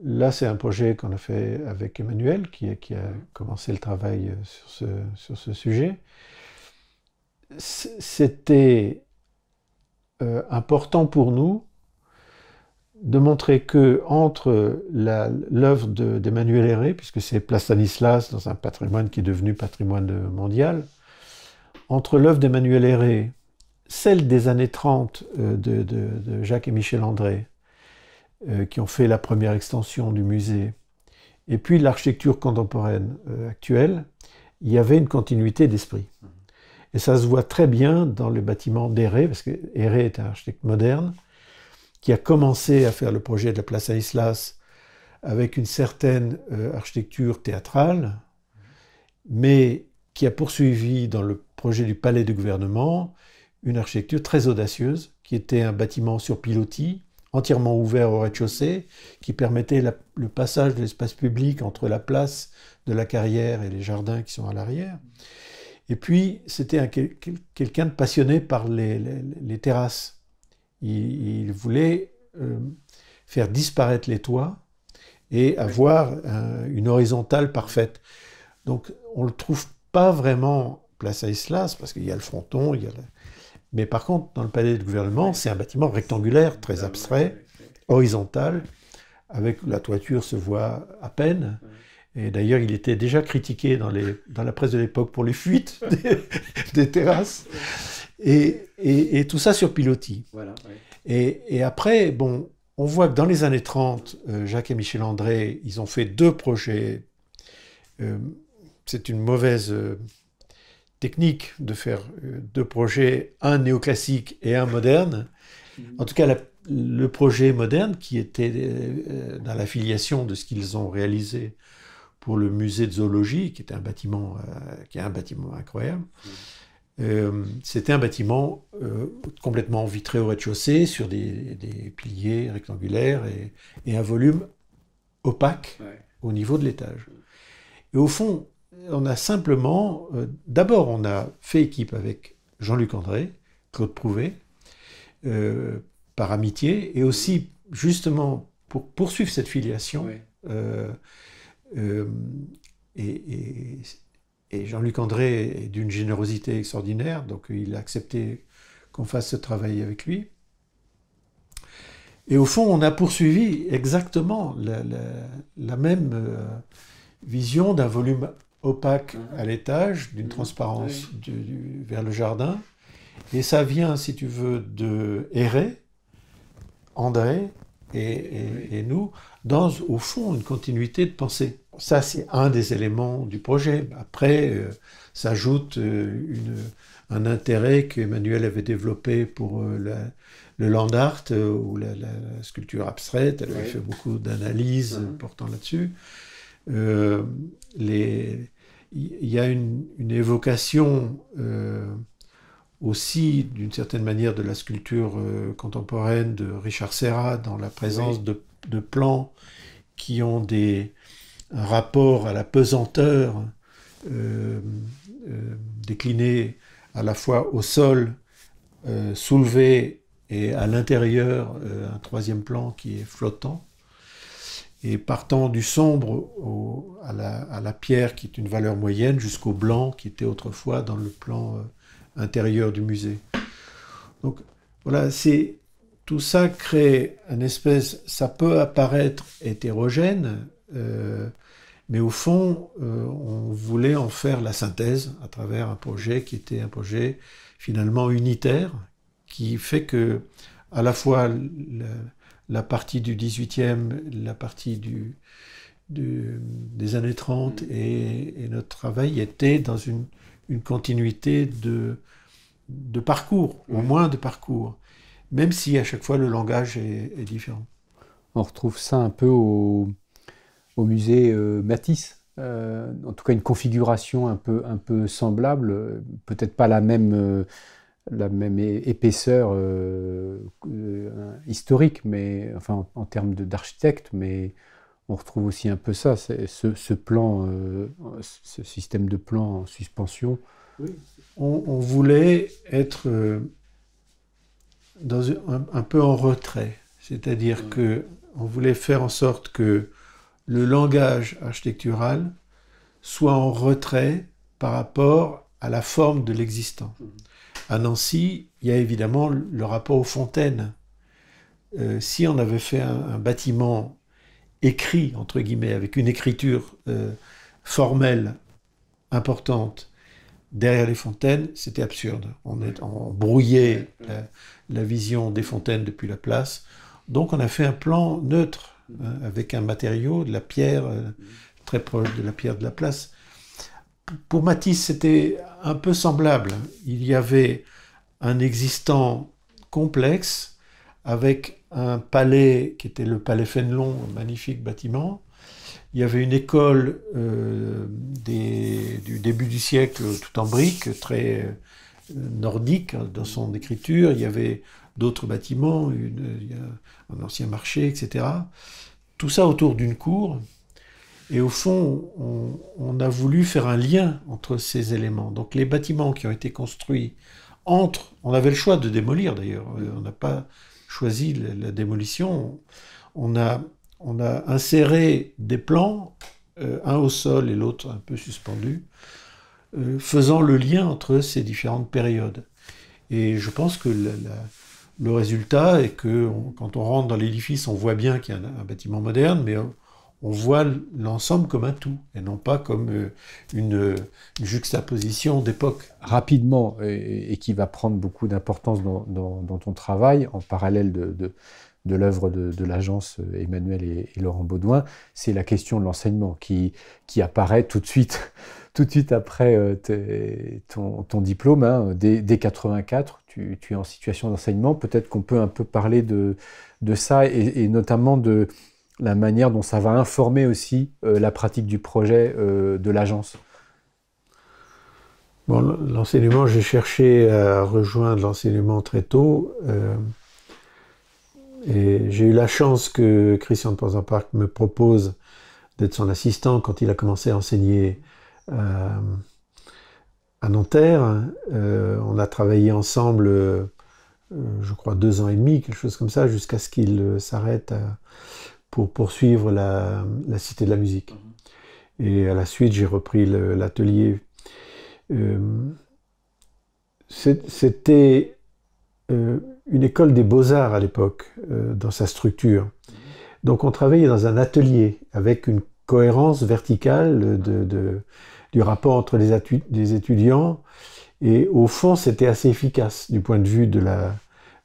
là, c'est un projet qu'on a fait avec Emmanuel, qui, a commencé le travail sur ce sujet c'était euh, important pour nous de montrer que entre l'œuvre d'Emmanuel Herré, puisque c'est Place Stanislas dans un patrimoine qui est devenu patrimoine mondial, entre l'œuvre d'Emmanuel Herré, celle des années 30 euh, de, Jacques et Michel André, euh, qui ont fait la première extension du musée, et puis l'architecture contemporaine actuelle, il y avait une continuité d'esprit. Et ça se voit très bien dans le bâtiment d'Héré, parce que Héré est un architecte moderne, qui a commencé à faire le projet de la Place à Islas avec une certaine euh, architecture théâtrale, mais qui a poursuivi dans le projet du palais du gouvernement une architecture très audacieuse, qui était un bâtiment sur pilotis, entièrement ouvert au rez-de-chaussée, qui permettait le passage de l'espace public entre la place de la carrière et les jardins qui sont à l'arrière. Et puis, c'était quelqu'un de passionné par les, terrasses. Il, voulait euh, faire disparaître les toits et avoir une horizontale parfaite. Donc, on ne le trouve pas vraiment place à Islas, parce qu'il y a le fronton, mais par contre, dans le palais de gouvernement, c'est un bâtiment rectangulaire, très ah abstrait, horizontal, avec la toiture se voit à peine. Et d'ailleurs, il était déjà critiqué dans, la presse de l'époque pour les fuites des, terrasses. Et, tout ça sur pilotis. et, après, bon, on voit que dans les années 30, euh, Jacques et Michel André, ils ont fait deux projets. Euh, c'est une mauvaise euh, technique de faire deux projets, un néoclassique et un moderne. Mhm. En tout cas, le projet moderne qui était dans l'affiliation de ce qu'ils ont réalisé pour le musée de zoologie, qui était un bâtiment, euh, qui est un bâtiment incroyable. Euh, c'était un bâtiment euh, complètement vitré au rez-de-chaussée, sur des, piliers rectangulaires et, un volume opaque au niveau de l'étage. Et au fond, on a simplement, d'abord, on a fait équipe avec Jean-Luc André, Claude Prouvé, par amitié, et aussi justement pour poursuivre cette filiation. Euh, et, Jean-Luc André est d'une générosité extraordinaire, donc il a accepté qu'on fasse ce travail avec lui. Et au fond, on a poursuivi exactement la, même euh, vision d'un volume opaque mhm. à l'étage, d'une mhm. transparence vers le jardin. Et ça vient, si tu veux, de André, et, nous dans, au fond, une continuité de pensée. Ça, c'est un des éléments du projet. Après, euh, s'ajoute euh, un intérêt qu'Emmanuel avait développé pour euh, le land art ou la, sculpture abstraite. Elle avait fait beaucoup d'analyses mhm. portant là-dessus. Il y, a une évocation aussi d'une certaine manière de la sculpture euh, contemporaine de Richard Serra dans la présence de, plans qui ont des, un rapport à la pesanteur euh, euh, déclinée à la fois au sol, soulevé et à l'intérieur, un troisième plan qui est flottant. Et partant du sombre à, la, pierre qui est une valeur moyenne jusqu'au blanc qui était autrefois dans le plan intérieur du musée. Donc voilà, c'est tout ça crée un espèce, ça peut apparaître hétérogène, euh, mais au fond, euh, on voulait en faire la synthèse à travers un projet qui était un projet finalement unitaire, qui fait que à la fois la, partie du 18e, la partie des années 30 et, et, notre travail était dans une une continuité de, de parcours, au moins de parcours, même si à chaque fois le langage est, différent. On retrouve ça un peu au, musée euh, Matisse, euh, en tout cas une configuration un peu, un peu semblable, euh, peut-être pas la même, la même épaisseur historique, mais enfin en, en termes d'architecte, mais on retrouve aussi un peu ça, ce, plan, euh, ce système de plan en suspension. On, voulait être euh, un, peu en retrait, c'est-à-dire que on voulait faire en sorte que le langage architectural soit en retrait par rapport à la forme de l'existant. Mhm. À Nancy, il y a évidemment le rapport aux fontaines. Euh, si on avait fait un bâtiment écrit, entre guillemets, avec une écriture euh, formelle importante derrière les fontaines, c'était absurde. On, est, brouillait euh, la, vision des fontaines depuis la place. Donc on a fait un plan neutre, euh, avec un matériau, de la pierre, très proche de la pierre de la place. Pour Matisse, c'était un peu semblable. Il y avait un existant complexe avec un palais qui était le palais Fénelon, un magnifique bâtiment. Il y avait une école euh, du début du siècle tout en briques, très euh, nordique hein, dans son écriture. Il y avait d'autres bâtiments, un ancien marché, etc. Tout ça autour d'une cour. Et au fond, on, on, a voulu faire un lien entre ces éléments. Donc les bâtiments qui ont été construits entre, on avait le choix de démolir d'ailleurs, euh, on n'a pas choisi la, démolition, on a, on a, inséré des plans, euh, un au sol et l'autre un peu suspendu, euh, faisant le lien entre ces différentes périodes. Et je pense que le résultat est que quand on rentre dans l'édifice, on voit bien qu'il y a un, un bâtiment moderne, mais on voit l'ensemble comme un tout et non pas comme euh, une, juxtaposition d'époque. Rapidement, et, qui va prendre beaucoup d'importance dans, ton travail, en parallèle de, l'œuvre de, l'agence euh, Emmanuel et, Laurent Baudouin, c'est la question de l'enseignement qui, apparaît tout de suite, tout de suite après euh, ton, diplôme. Hein. dès, 84, tu, es en situation d'enseignement. Peut-être qu'on peut un peu parler de, ça et notamment de la manière dont ça va informer aussi euh, la pratique du projet euh, de l'agence Bon, l'enseignement, j'ai cherché à rejoindre l'enseignement très tôt. Euh, et j'ai eu la chance que Christian de park me propose d'être son assistant quand il a commencé à enseigner à Nanterre. on a travaillé ensemble, je crois, deux ans et demi, quelque chose comme ça, jusqu'à ce qu'il s'arrête pour poursuivre la, Cité de la musique. Mhm. Et à la suite, j'ai repris l'atelier. Euh, c'était euh, une école des beaux-arts à l'époque, euh, dans sa structure. Mhm. Donc on travaillait dans un atelier avec une cohérence verticale de, du rapport entre les, étudiants. Et au fond, c'était assez efficace du point de vue de la,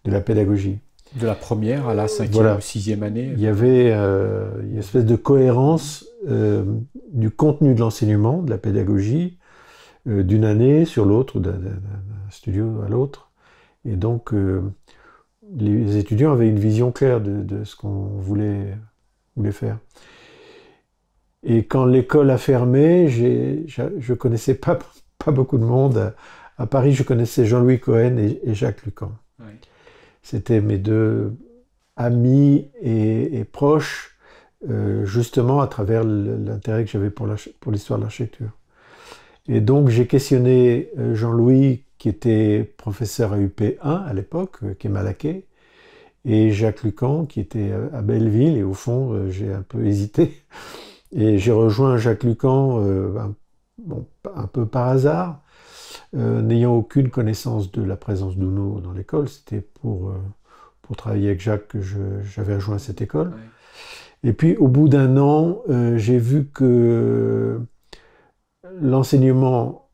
de la pédagogie. De la première à la cinquième ou sixième année. Il y avait euh, une espèce de cohérence euh, du contenu de l'enseignement, de la pédagogie, euh, d'une année sur l'autre, d'un studio à l'autre. Et donc, les étudiants avaient une vision claire de, ce qu'on voulait, faire. Et quand l'école a fermé, je connaissais pas, pas beaucoup de monde. À, Paris, je connaissais Jean-Louis Cohen et Jacques Lucan. C'était mes deux amis et, proches, euh, justement à travers l'intérêt que j'avais pour l'histoire de l'architecture. Et donc j'ai questionné euh, Jean-Louis, qui était professeur à UP1 à l'époque, euh, qui est malaquais, et Jacques Lucan, qui était à Belleville, et au fond j'ai un peu hésité. Et j'ai rejoint Jacques Lucan un, peu par hasard, euh, n'ayant aucune connaissance de la présence d'Uno dans l'école. C'était pour, euh, pour travailler avec Jacques que j'avais rejoint cette école. Et puis, au bout d'un an, euh, j'ai vu que l'enseignement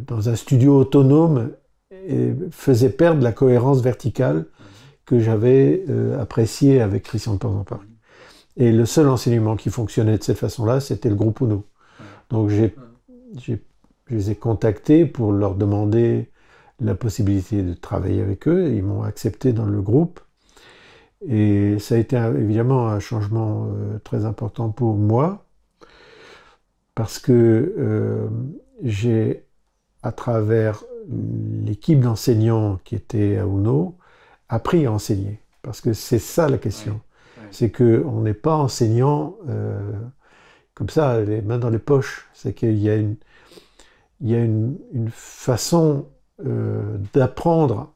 dans un studio autonome faisait perdre la cohérence verticale que j'avais appréciée avec Christian de Paris. Et le seul enseignement qui fonctionnait de cette façon-là, c'était le groupe Uno. Donc j'ai je les ai contactés pour leur demander la possibilité de travailler avec eux. Ils m'ont accepté dans le groupe. Et ça a été évidemment un changement euh, très important pour moi, parce que euh, j'ai, à travers l'équipe d'enseignants qui était à UNO, appris à enseigner. Parce que c'est ça la question. C'est que C'est qu'on n'est pas enseignant euh, comme ça, les mains dans les poches. C'est qu'il y a une, il y a une, façon euh, d'apprendre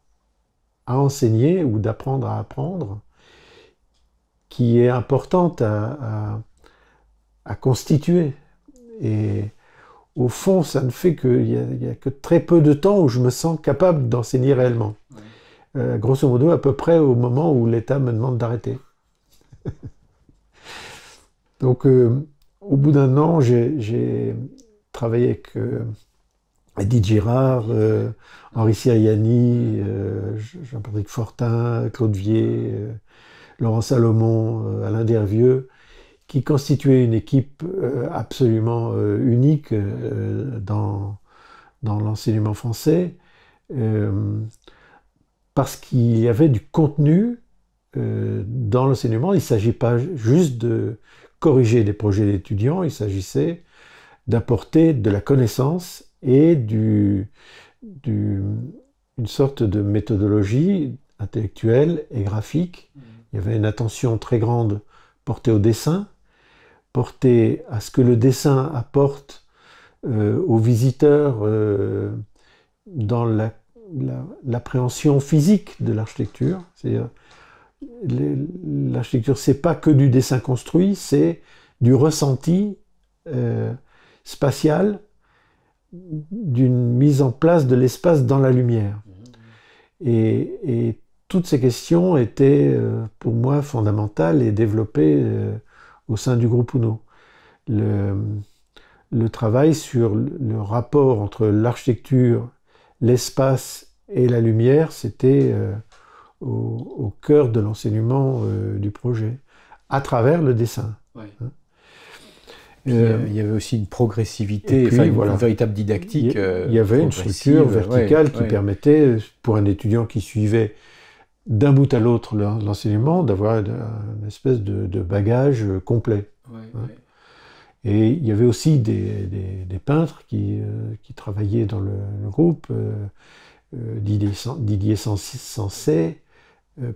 à enseigner ou d'apprendre à apprendre qui est importante à, constituer. Et au fond, ça ne fait qu'il n'y a, que très peu de temps où je me sens capable d'enseigner réellement. Euh, grosso modo, à peu près au moment où l'État me demande d'arrêter. Donc, euh, au bout d'un an, j'ai travaillé avec Edith Girard, euh, Henri Siriani, euh, Jean-Patrick Fortin, Claude Vier, euh, Laurent Salomon, Alain Dervieux, qui constituaient une équipe absolument unique dans, dans l'enseignement français, parce qu'il y avait du contenu dans l'enseignement. Il ne s'agit pas juste de corriger des projets d'étudiants, il s'agissait d'apporter de la connaissance et du, sorte de méthodologie intellectuelle et graphique. Il y avait une attention très grande portée au dessin, portée à ce que le dessin apporte euh, aux visiteurs euh, dans l'appréhension physique de l'architecture. C'est-à-dire, l'architecture, c'est pas que du dessin construit, c'est du ressenti euh, spatial d'une mise en place de l'espace dans la lumière. Mmh, mmh. Et, toutes ces questions étaient euh, pour moi fondamentales et développées euh, au sein du groupe UNO. Le, travail sur le rapport entre l'architecture, l'espace et la lumière, c'était euh, au, cœur de l'enseignement du projet, à travers le dessin. Hein. Euh, euh, il y avait aussi une progressivité, une véritable didactique. Il y euh, avait une structure verticale qui permettait, pour un étudiant qui suivait d'un bout à l'autre l'enseignement, d'avoir une espèce de, bagage complet. Hein. Et il y avait aussi des, peintres qui, travaillaient dans le, groupe. d'idées Didier, Didier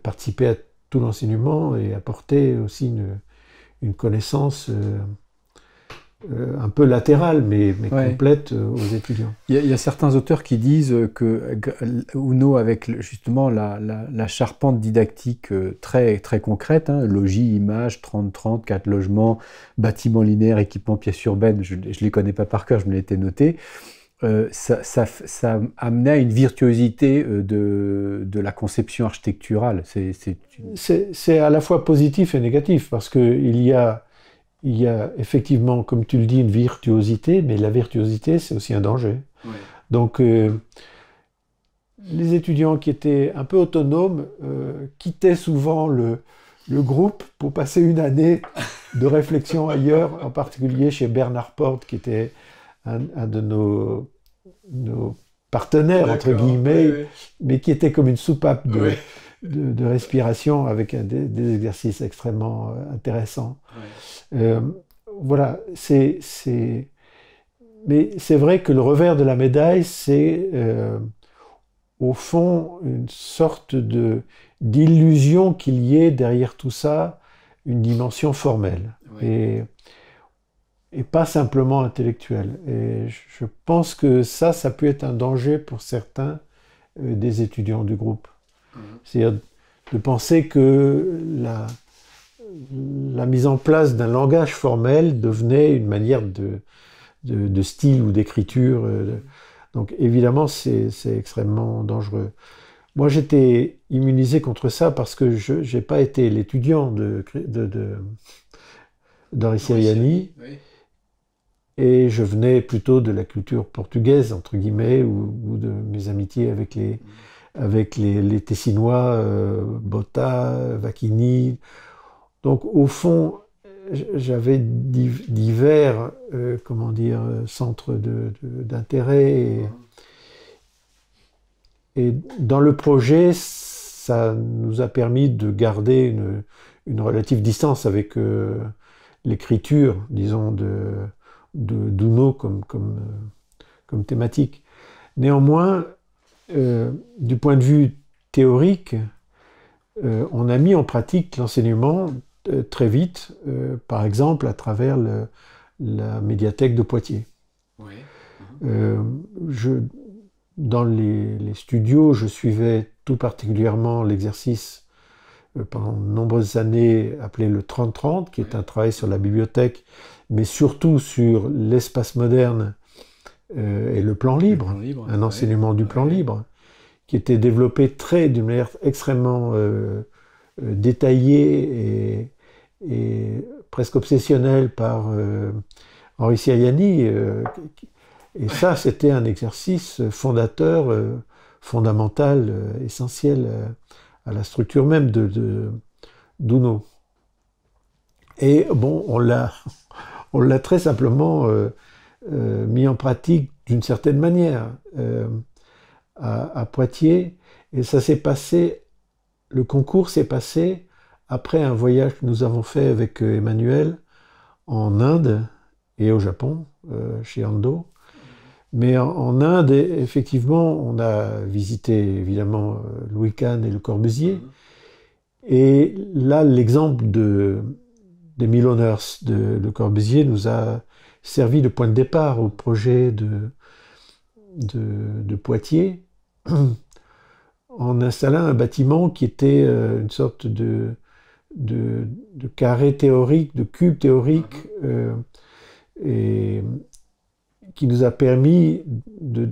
participait à tout l'enseignement et apportait aussi une, une connaissance euh, un peu latérale, mais, complète euh, aux étudiants. Il y, a, certains auteurs qui disent que Uno, avec justement la, charpente didactique euh, très, très concrète, hein, logis, images, 30-30, 4 logements, bâtiments linéaires, équipements, pièces urbaines, je ne les connais pas par cœur, je me l'étais noté, euh, ça, amenait à une virtuosité de, de la conception architecturale. C'est à la fois positif et négatif, parce qu'il y a il y a effectivement, comme tu le dis, une virtuosité, mais la virtuosité, c'est aussi un danger. Donc, euh, les étudiants qui étaient un peu autonomes euh, quittaient souvent le, groupe pour passer une année de réflexion ailleurs, en particulier chez Bernard Porte, qui était un, de nos, partenaires, entre guillemets, mais qui était comme une soupape de, de, respiration avec des, exercices extrêmement euh, intéressants. Euh, voilà, Mais c'est vrai que le revers de la médaille, c'est euh, au fond une sorte d'illusion qu'il y ait derrière tout ça une dimension formelle et, pas simplement intellectuelle. Et je pense que ça, ça peut être un danger pour certains des étudiants du groupe. C'est-à-dire de penser que la, mise en place d'un langage formel devenait une manière de, style ou d'écriture. Euh, donc évidemment, c'est extrêmement dangereux. Moi, j'étais immunisé contre ça parce que je n'ai pas été l'étudiant de, Et je venais plutôt de la culture portugaise, entre guillemets, ou de mes amitiés avec les, mm avec les, Tessinois, euh, Botta, Vacchini. Donc au fond, j'avais divers, euh, comment dire, centres d'intérêt. Et, dans le projet, ça nous a permis de garder une, relative distance avec euh, l'écriture, disons, de d'Uno comme, comme, comme thématique. Néanmoins, euh, du point de vue théorique, euh, on a mis en pratique l'enseignement euh, très vite, par exemple à travers la médiathèque de Poitiers. dans les, studios, je suivais tout particulièrement l'exercice pendant de nombreuses années appelé le 30-30, qui est un travail sur la bibliothèque, mais surtout sur l'espace moderne euh, et le plan libre, un enseignement du plan libre, qui était développé très d'une manière extrêmement euh, euh, détaillée et, presque obsessionnelle par Henri Siriani. et ça, c'était un exercice fondateur, fondamental, essentiel à la structure même de, d'Uno. Et bon, on l'a, très simplement euh, mis en pratique d'une certaine manière euh, à, Poitiers. Et ça s'est passé, le concours s'est passé après un voyage que nous avons fait avec euh, Emmanuel en Inde et au Japon, chez Ando. Mais en, Inde, e, effectivement, on a visité évidemment Louis Kahn et le Corbusier. Et là, l'exemple de, des Milloners de Le Corbusier nous a servi de point de départ au projet de, Poitiers en installant un bâtiment qui était euh, une sorte de, carré théorique, de cube théorique, euh, et qui nous a permis de,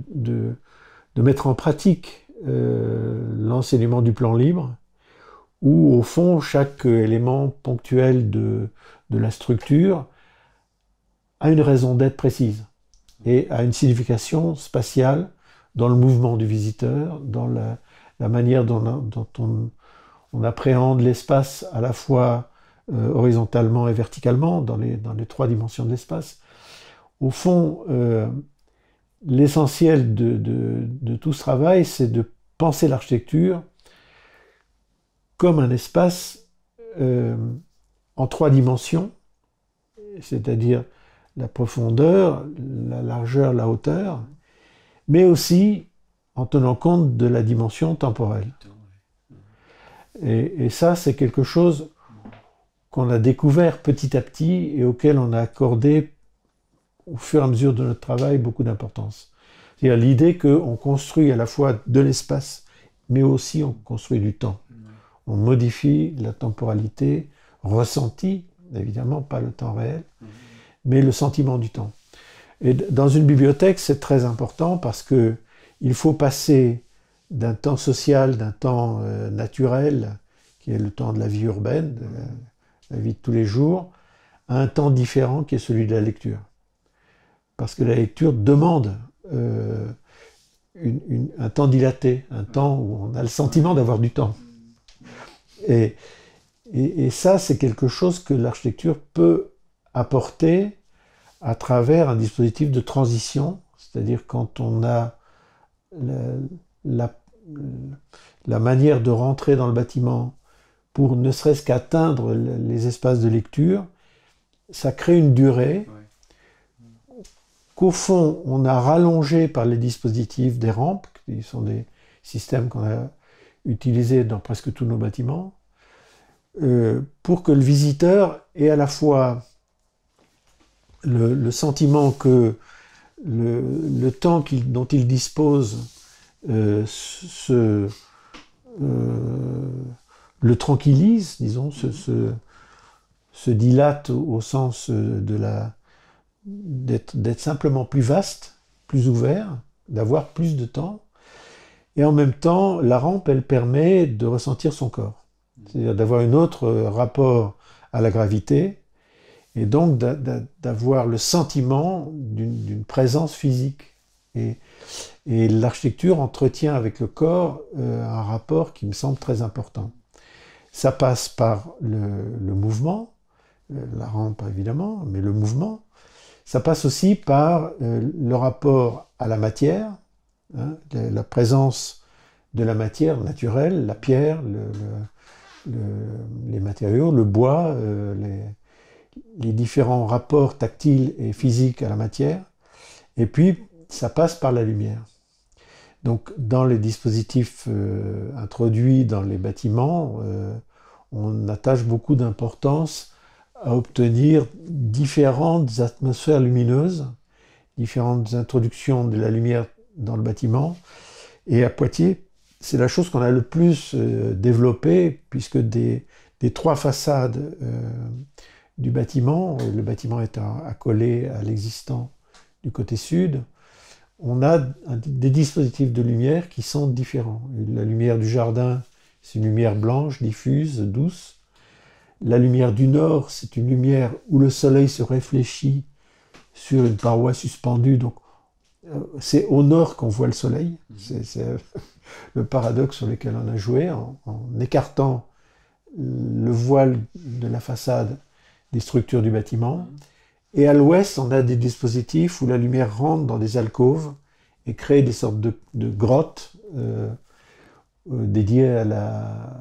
mettre en pratique euh, l'enseignement du plan libre, où au fond chaque élément ponctuel de, la structure a une raison d'être précise et a une signification spatiale dans le mouvement du visiteur, dans la, manière dont, on, appréhende l'espace à la fois euh, horizontalement et verticalement, dans les, dans les trois dimensions de l'espace. Au fond, euh, l'essentiel de, tout ce travail, c'est de penser l'architecture comme un espace euh, en trois dimensions, c'est-à-dire la profondeur, la largeur, la hauteur, mais aussi en tenant compte de la dimension temporelle. Et, ça, c'est quelque chose qu'on a découvert petit à petit et auquel on a accordé au fur et à mesure de notre travail beaucoup d'importance. C'est-à-dire l'idée qu'on construit à la fois de l'espace, mais aussi on construit du temps. On modifie la temporalité ressentie, évidemment pas le temps réel, mais le sentiment du temps. Et dans une bibliothèque, c'est très important parce que il faut passer d'un temps social, d'un temps euh, naturel, qui est le temps de la vie urbaine, la, vie de tous les jours, à un temps différent qui est celui de la lecture. Parce que la lecture demande euh, un temps dilaté, un temps où on a le sentiment d'avoir du temps. et ça, c'est quelque chose que l'architecture peut apporter à travers un dispositif de transition, c'est-à-dire quand on a la, la, manière de rentrer dans le bâtiment pour ne serait-ce qu'atteindre les espaces de lecture, ça crée une durée qu'au fond on a rallongé par les dispositifs des rampes, qui sont des systèmes qu'on a utilisés dans presque tous nos bâtiments, euh, pour que le visiteur ait à la fois le, sentiment que le, temps dont il dispose euh, se, euh, le tranquillise, disons, se, dilate au sens de d'être simplement plus vaste, plus ouvert, d'avoir plus de temps. Et en même temps, la rampe, elle permet de ressentir son corps, c'est-à-dire d'avoir un autre euh, rapport à la gravité, et donc d'avoir le sentiment d'une présence physique. Et, l'architecture entretient avec le corps euh, un rapport qui me semble très important. Ça passe par le, mouvement, euh, la rampe évidemment, mais le mouvement. Ça passe aussi par euh, le rapport à la matière, hein, la, présence de la matière naturelle, la pierre, le, les matériaux, le bois, les, les différents rapports tactiles et physiques à la matière, et puis ça passe par la lumière. Donc dans les dispositifs euh, introduits dans les bâtiments, euh, on attache beaucoup d'importance à obtenir différentes atmosphères lumineuses, différentes introductions de la lumière dans le bâtiment. Et à Poitiers, c'est la chose qu'on a le plus euh, développée, puisque des, des trois façades du bâtiment. Euh, le bâtiment est accolé à, l'existant du côté sud. On a des dispositifs de lumière qui sont différents. La lumière du jardin, c'est une lumière blanche, diffuse, douce. La lumière du nord, c'est une lumière où le soleil se réfléchit sur une paroi suspendue. Donc, euh, c'est au nord qu'on voit le soleil. Mmh. C'est le paradoxe sur lequel on a joué en écartant le voile de la façade structures du bâtiment. Et à l'ouest, on a des dispositifs où la lumière rentre dans des alcôves et crée des sortes de, grottes euh, euh, dédiées à la,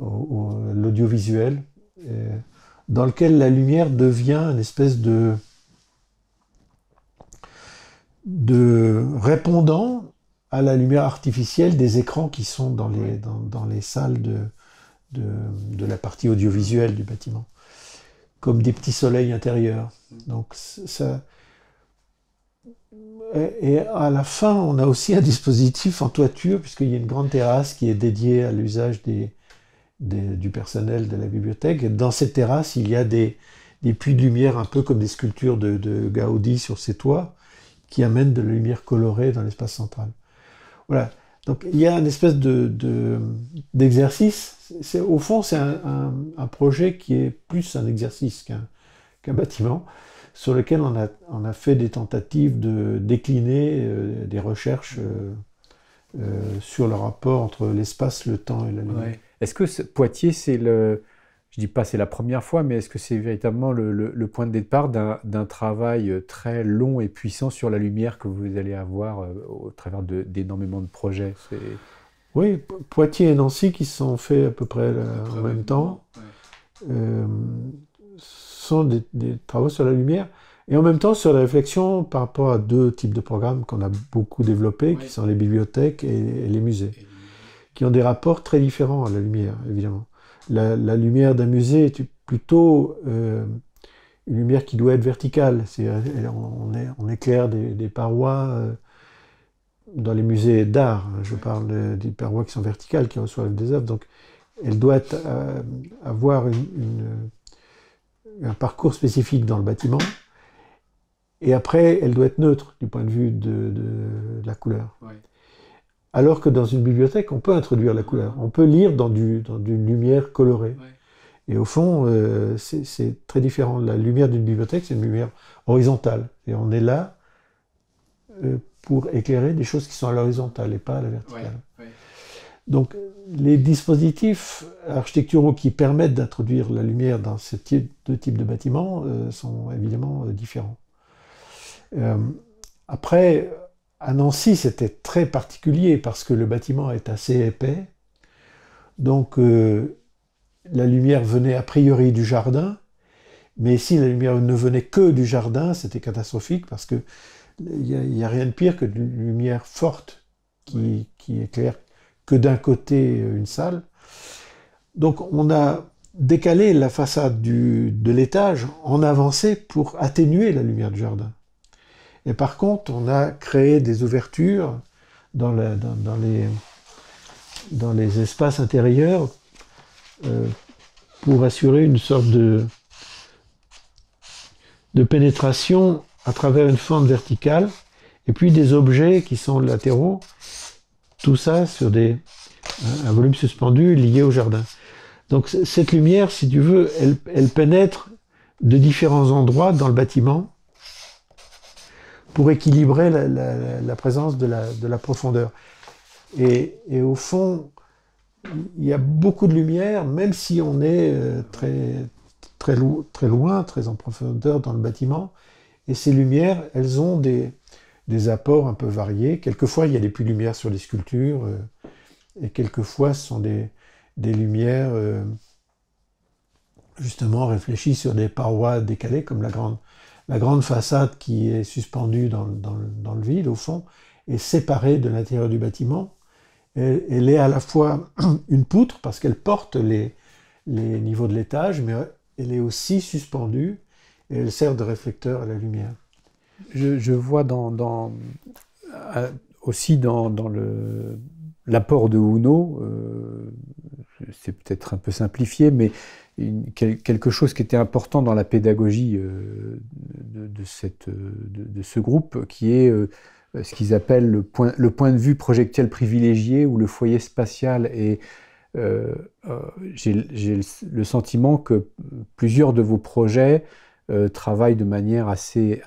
l'audiovisuel, euh, dans lequel la lumière devient une espèce de, de répondant à la lumière artificielle des écrans qui sont dans les, les salles de la partie audiovisuelle du bâtiment comme des petits soleils intérieurs. Mm. Donc ça. Et à la fin, on a aussi un dispositif en toiture, puisqu'il y a une grande terrasse qui est dédiée à l'usage des, du personnel de la bibliothèque. dans cette terrasse, il y a des, puits de lumière, un peu comme des sculptures de, Gaudi sur ses toits, qui amènent de la lumière colorée dans l'espace central. Voilà, donc il y a une espèce d'exercice. De, au fond, c'est un, projet qui est plus un exercice qu'un bâtiment, sur lequel on a, on a, fait des tentatives de décliner euh, des recherches euh, euh, sur le rapport entre l'espace, le temps et la lumière. Est-ce que ce, Poitiers, c'est le, je ne dis pas c'est la première fois, mais est-ce que c'est véritablement le, point de départ d'un travail euh, très long et puissant sur la lumière que vous allez avoir euh, au travers d'énormément de, projets Oui, Poitiers et Nancy qui se sont faits à peu près euh, en même temps sont des, travaux sur la lumière et en même temps sur la réflexion par rapport à deux types de programmes qu'on a beaucoup développés, qui sont les bibliothèques et, les musées, qui ont des rapports très différents à la lumière, évidemment la, lumière d'un musée est plutôt euh, une lumière qui doit être verticale. Euh, on, éclaire des, parois euh, dans les musées d'art. Je parle des parois qui sont verticales, qui reçoivent des œuvres. Donc, elle doit avoir un parcours spécifique dans le bâtiment. Et après, elle doit être neutre du point de vue de, la couleur. Alors que dans une bibliothèque, on peut introduire la couleur, on peut lire dans, une lumière colorée. Et au fond, euh, c'est très différent. La lumière d'une bibliothèque, c'est une lumière horizontale. Et on est là euh, pour éclairer des choses qui sont à l'horizontale et pas à la verticale. Donc les dispositifs architecturaux qui permettent d'introduire la lumière dans ces deux types de bâtiments euh, sont évidemment différents. après, à Nancy, c'était très particulier parce que le bâtiment est assez épais. Donc, euh, la lumière venait a priori du jardin. Mais si la lumière ne venait que du jardin, c'était catastrophique parce que il n'y a, rien de pire que de lumière forte qui, éclaire que d'un côté euh, une salle. Donc on a décalé la façade de l'étage en avancée pour atténuer la lumière du jardin. Et par contre, on a créé des ouvertures dans, les, espaces intérieurs euh, pour assurer une sorte de, pénétration à travers une fente verticale, et puis des objets qui sont latéraux, tout ça sur des, un volume suspendu lié au jardin. Donc cette lumière, si tu veux, elle pénètre de différents endroits dans le bâtiment, pour équilibrer la, présence de la, profondeur. Et, au fond, il y a beaucoup de lumière, même si on est euh, très, très, très loin, très en profondeur dans le bâtiment. Et ces lumières, elles ont des, des apports un peu variés. Quelquefois, il y a des puits de lumière sur les sculptures, euh, et quelquefois, ce sont des, des lumières, euh, justement, réfléchies sur des parois décalées, comme la grande, la grande façade qui est suspendue dans, le vide, au fond, est séparée de l'intérieur du bâtiment. Elle, est à la fois une poutre parce qu'elle porte les, les niveaux de l'étage, mais elle est aussi suspendue et elle sert de réflecteur à la lumière. Je, vois dans, euh, aussi dans, l'apport de Uno, euh, c'est peut-être un peu simplifié, mais quelque chose qui était important dans la pédagogie euh, de, cette, euh, de, ce groupe, qui est euh, ce qu'ils appellent le point, le point, de vue projectuel privilégié ou le foyer spatial. Et j'ai le sentiment que plusieurs de vos projets travaillent de manière assez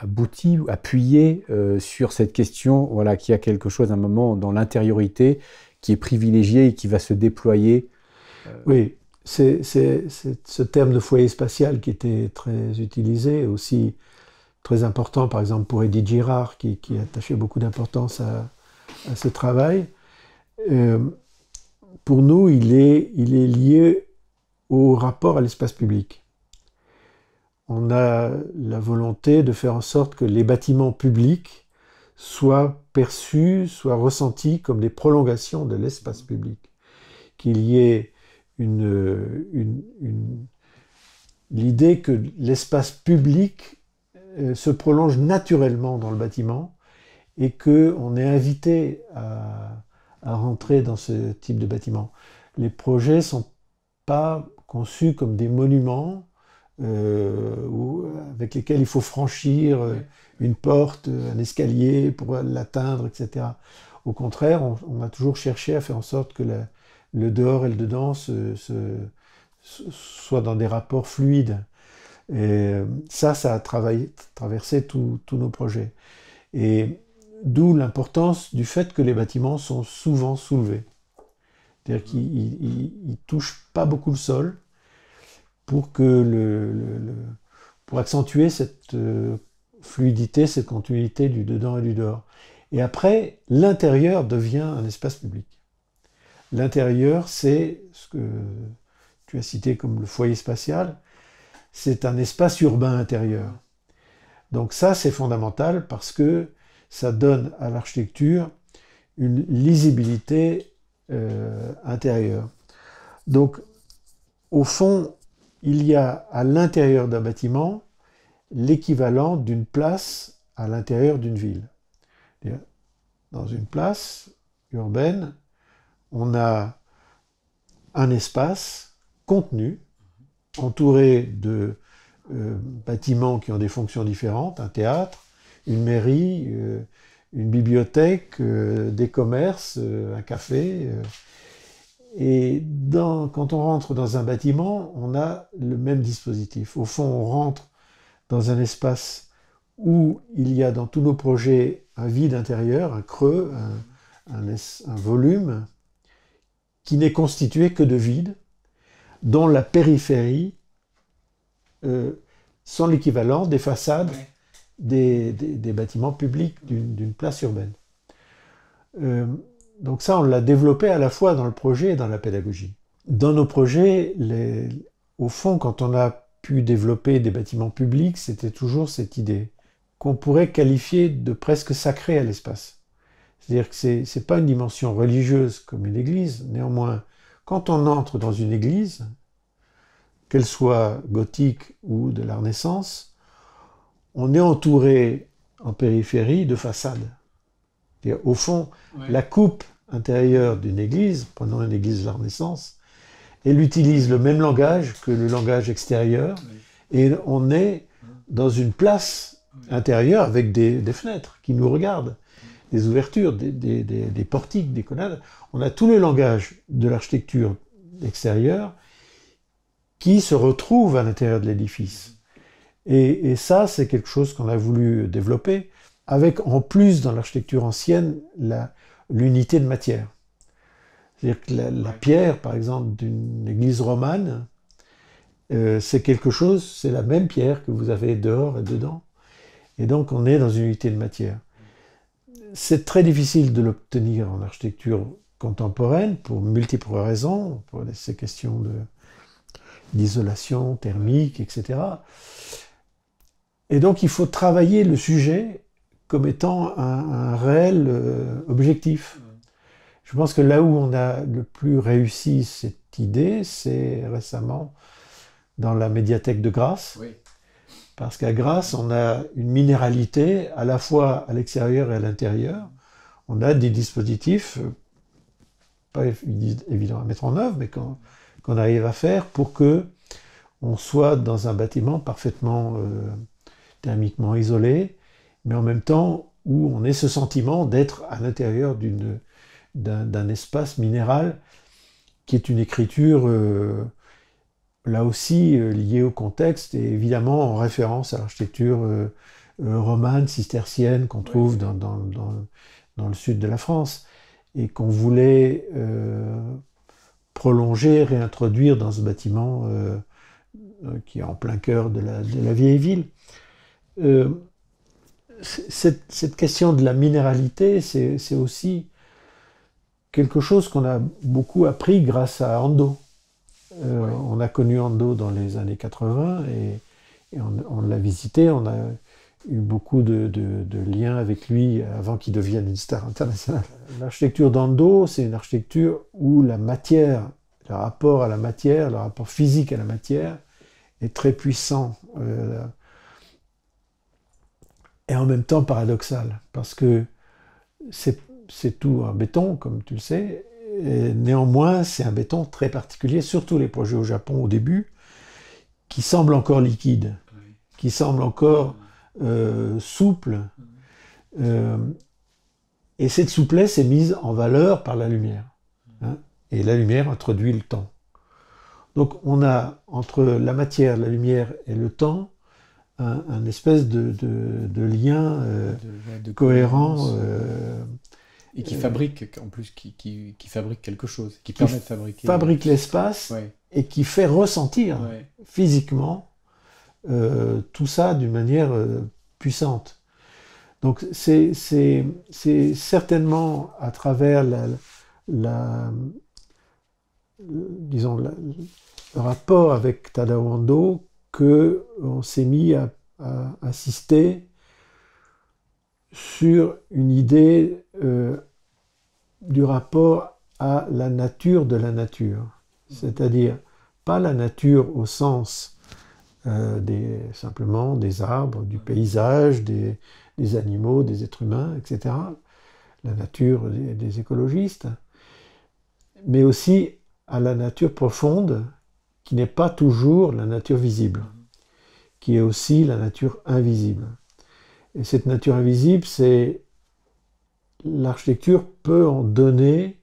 aboutie, appuyée sur cette question, voilà, qu'il y a quelque chose à un moment dans l'intériorité qui est privilégié et qui va se déployer. oui, c'est ce terme de foyer spatial qui était très utilisé, aussi très important par exemple pour Eddie Girard qui, mm. attachait beaucoup d'importance à, ce travail. Euh, pour nous, il est, il est lié au rapport à l'espace public. On a la volonté de faire en sorte que les bâtiments publics soient perçus, soient ressentis comme des prolongations de l'espace public, qu'il y ait une, l'idée que l'espace public euh, se prolonge naturellement dans le bâtiment et que on est invité à, rentrer dans ce type de bâtiment. Les projets sont pas conçus comme des monuments euh, avec lesquels il faut franchir euh, une porte, euh, un escalier pour l'atteindre, etc. Au contraire, on, a toujours cherché à faire en sorte que la, le dehors et le dedans se, soient dans des rapports fluides. Et euh, ça, ça a travaillé, traversé tous nos projets. Et d'où l'importance du fait que les bâtiments sont souvent soulevés. C'est-à-dire qu'ils ne touchent pas beaucoup le sol pour, que pour accentuer cette euh, fluidité, cette continuité du dedans et du dehors. Et après, l'intérieur devient un espace public. L'intérieur, c'est ce que tu as cité comme le foyer spatial, c'est un espace urbain intérieur. Donc ça, c'est fondamental parce que ça donne à l'architecture une lisibilité euh, intérieure. Donc, au fond, il y a à l'intérieur d'un bâtiment l'équivalent d'une place à l'intérieur d'une ville. Dans une place urbaine, on a un espace contenu, entouré de euh, bâtiments qui ont des fonctions différentes, un théâtre, une mairie, euh, une bibliothèque, euh, des commerces, un café. et quand on rentre dans un bâtiment, on a le même dispositif. Au fond, on rentre dans un espace où il y a dans tous nos projets un vide intérieur, un creux, un volume, qui n'est constitué que de vide, dont la périphérie euh, sont l'équivalent des façades des, bâtiments publics d'une place urbaine. Euh, donc ça, on l'a développé à la fois dans le projet et dans la pédagogie. Dans nos projets, au fond, quand on a pu développer des bâtiments publics, c'était toujours cette idée qu'on pourrait qualifier de presque sacré à l'espace. C'est-à-dire que ce n'est pas une dimension religieuse comme une église. Néanmoins, quand on entre dans une église, qu'elle soit gothique ou de la Renaissance, on est entouré en périphérie de façades. Au fond, la coupe intérieure d'une église, prenons une église de la Renaissance, elle utilise le même langage que le langage extérieur, et on est dans une place intérieure avec des, des fenêtres qui nous regardent des ouvertures, des, portiques, des colonnades. On a tout le langage de l'architecture extérieure qui se retrouve à l'intérieur de l'édifice. Et, ça, c'est quelque chose qu'on a voulu développer, avec en plus dans l'architecture ancienne l'unité de matière. C'est-à-dire que la, pierre, par exemple, d'une église romane, euh, c'est quelque chose, c'est la même pierre que vous avez dehors et dedans. Et donc on est dans une unité de matière c'est très difficile de l'obtenir en architecture contemporaine pour multiples raisons, pour ces questions de, d'isolation thermique, etc. Et donc il faut travailler le sujet comme étant un, réel euh, objectif. Je pense que là où on a le plus réussi cette idée, c'est récemment dans la médiathèque de Grasse. Oui. Parce qu'à Grasse, on a une minéralité à la fois à l'extérieur et à l'intérieur. On a des dispositifs, euh, pas évidents à mettre en œuvre, mais qu'on arrive à faire pour que on soit dans un bâtiment parfaitement euh, thermiquement isolé, mais en même temps où on ait ce sentiment d'être à l'intérieur d'un espace minéral qui est une écriture euh, là aussi euh, lié au contexte et évidemment en référence à l'architecture euh, euh, romane, cistercienne qu'on trouve dans, le sud de la France et qu'on voulait prolonger, réintroduire dans ce bâtiment qui est en plein cœur de la, vieille ville. Cette, cette, question de la minéralité, c'est aussi quelque chose qu'on a beaucoup appris grâce à Ando. Euh, on a connu Ando dans les années 80 et, on, l'a visité. On a eu beaucoup de, liens avec lui avant qu'il devienne une star internationale. Euh, L'architecture d'Ando, c'est une architecture où la matière, le rapport à la matière, le rapport physique à la matière est très puissant euh, et en même temps paradoxal parce que c'est tout en béton, comme tu le sais, euh, néanmoins, c'est un béton très particulier, surtout les projets au Japon au début, qui semble encore liquide, qui semble encore euh, souple. Euh, et cette souplesse est mise en valeur par la lumière. Hein. et la lumière introduit le temps. Donc on a entre la matière, la lumière et le temps un, espèce de, lien cohérent et qui euh. fabrique en plus qui, fabrique quelque chose, qui, permet de fabriquer. Fabrique l'espace et qui fait ressentir physiquement euh, tout ça d'une manière euh, puissante. Donc c'est certainement à travers la, disons le rapport avec Tadawando que on s'est mis à assister sur une idée euh, du rapport à la nature de la nature, c'est-à-dire pas la nature au sens euh, des, simplement des arbres, du paysage, des, animaux, des êtres humains, etc., la nature des écologistes, mais aussi à la nature profonde qui n'est pas toujours la nature visible, qui est aussi la nature invisible. Et cette nature invisible, c'est l'architecture peut en donner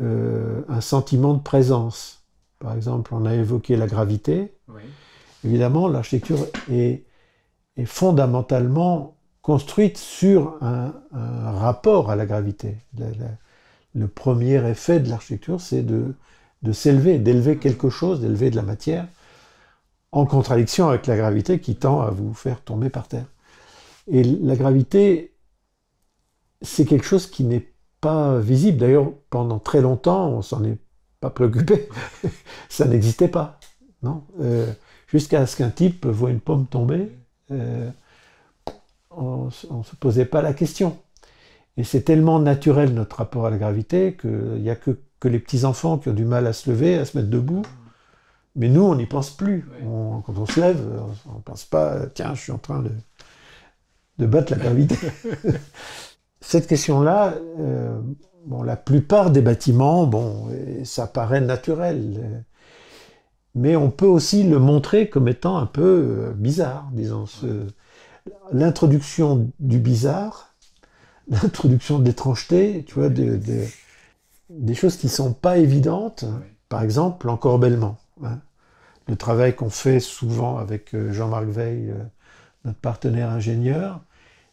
euh, un sentiment de présence. Par exemple, on a évoqué la gravité. Évidemment, l'architecture est, fondamentalement construite sur un, rapport à la gravité. le premier effet de l'architecture, c'est de s'élever, d'élever quelque chose, d'élever de la matière, en contradiction avec la gravité qui tend à vous faire tomber par terre. Et la gravité, c'est quelque chose qui n'est pas visible. D'ailleurs, pendant très longtemps, on s'en est pas préoccupé. ça n'existait pas, non euh, Jusqu'à ce qu'un type voit une pomme tomber, euh, on ne se posait pas la question. Et c'est tellement naturel notre rapport à la gravité qu'il n'y a que, les petits-enfants qui ont du mal à se lever, à se mettre debout. Mais nous, on n'y pense plus. quand on se lève, on ne pense pas, tiens, je suis en train de de battre la gravité. Cette question-là, euh, bon, la plupart des bâtiments, bon, ça paraît naturel. Mais on peut aussi le montrer comme étant un peu euh, bizarre, disons. L'introduction du bizarre, l'introduction de l'étrangeté, tu vois, des choses qui ne sont pas évidentes, par exemple l'encorbellement. Hein. Le travail qu'on fait souvent avec euh, Jean-Marc Veil, notre partenaire ingénieur,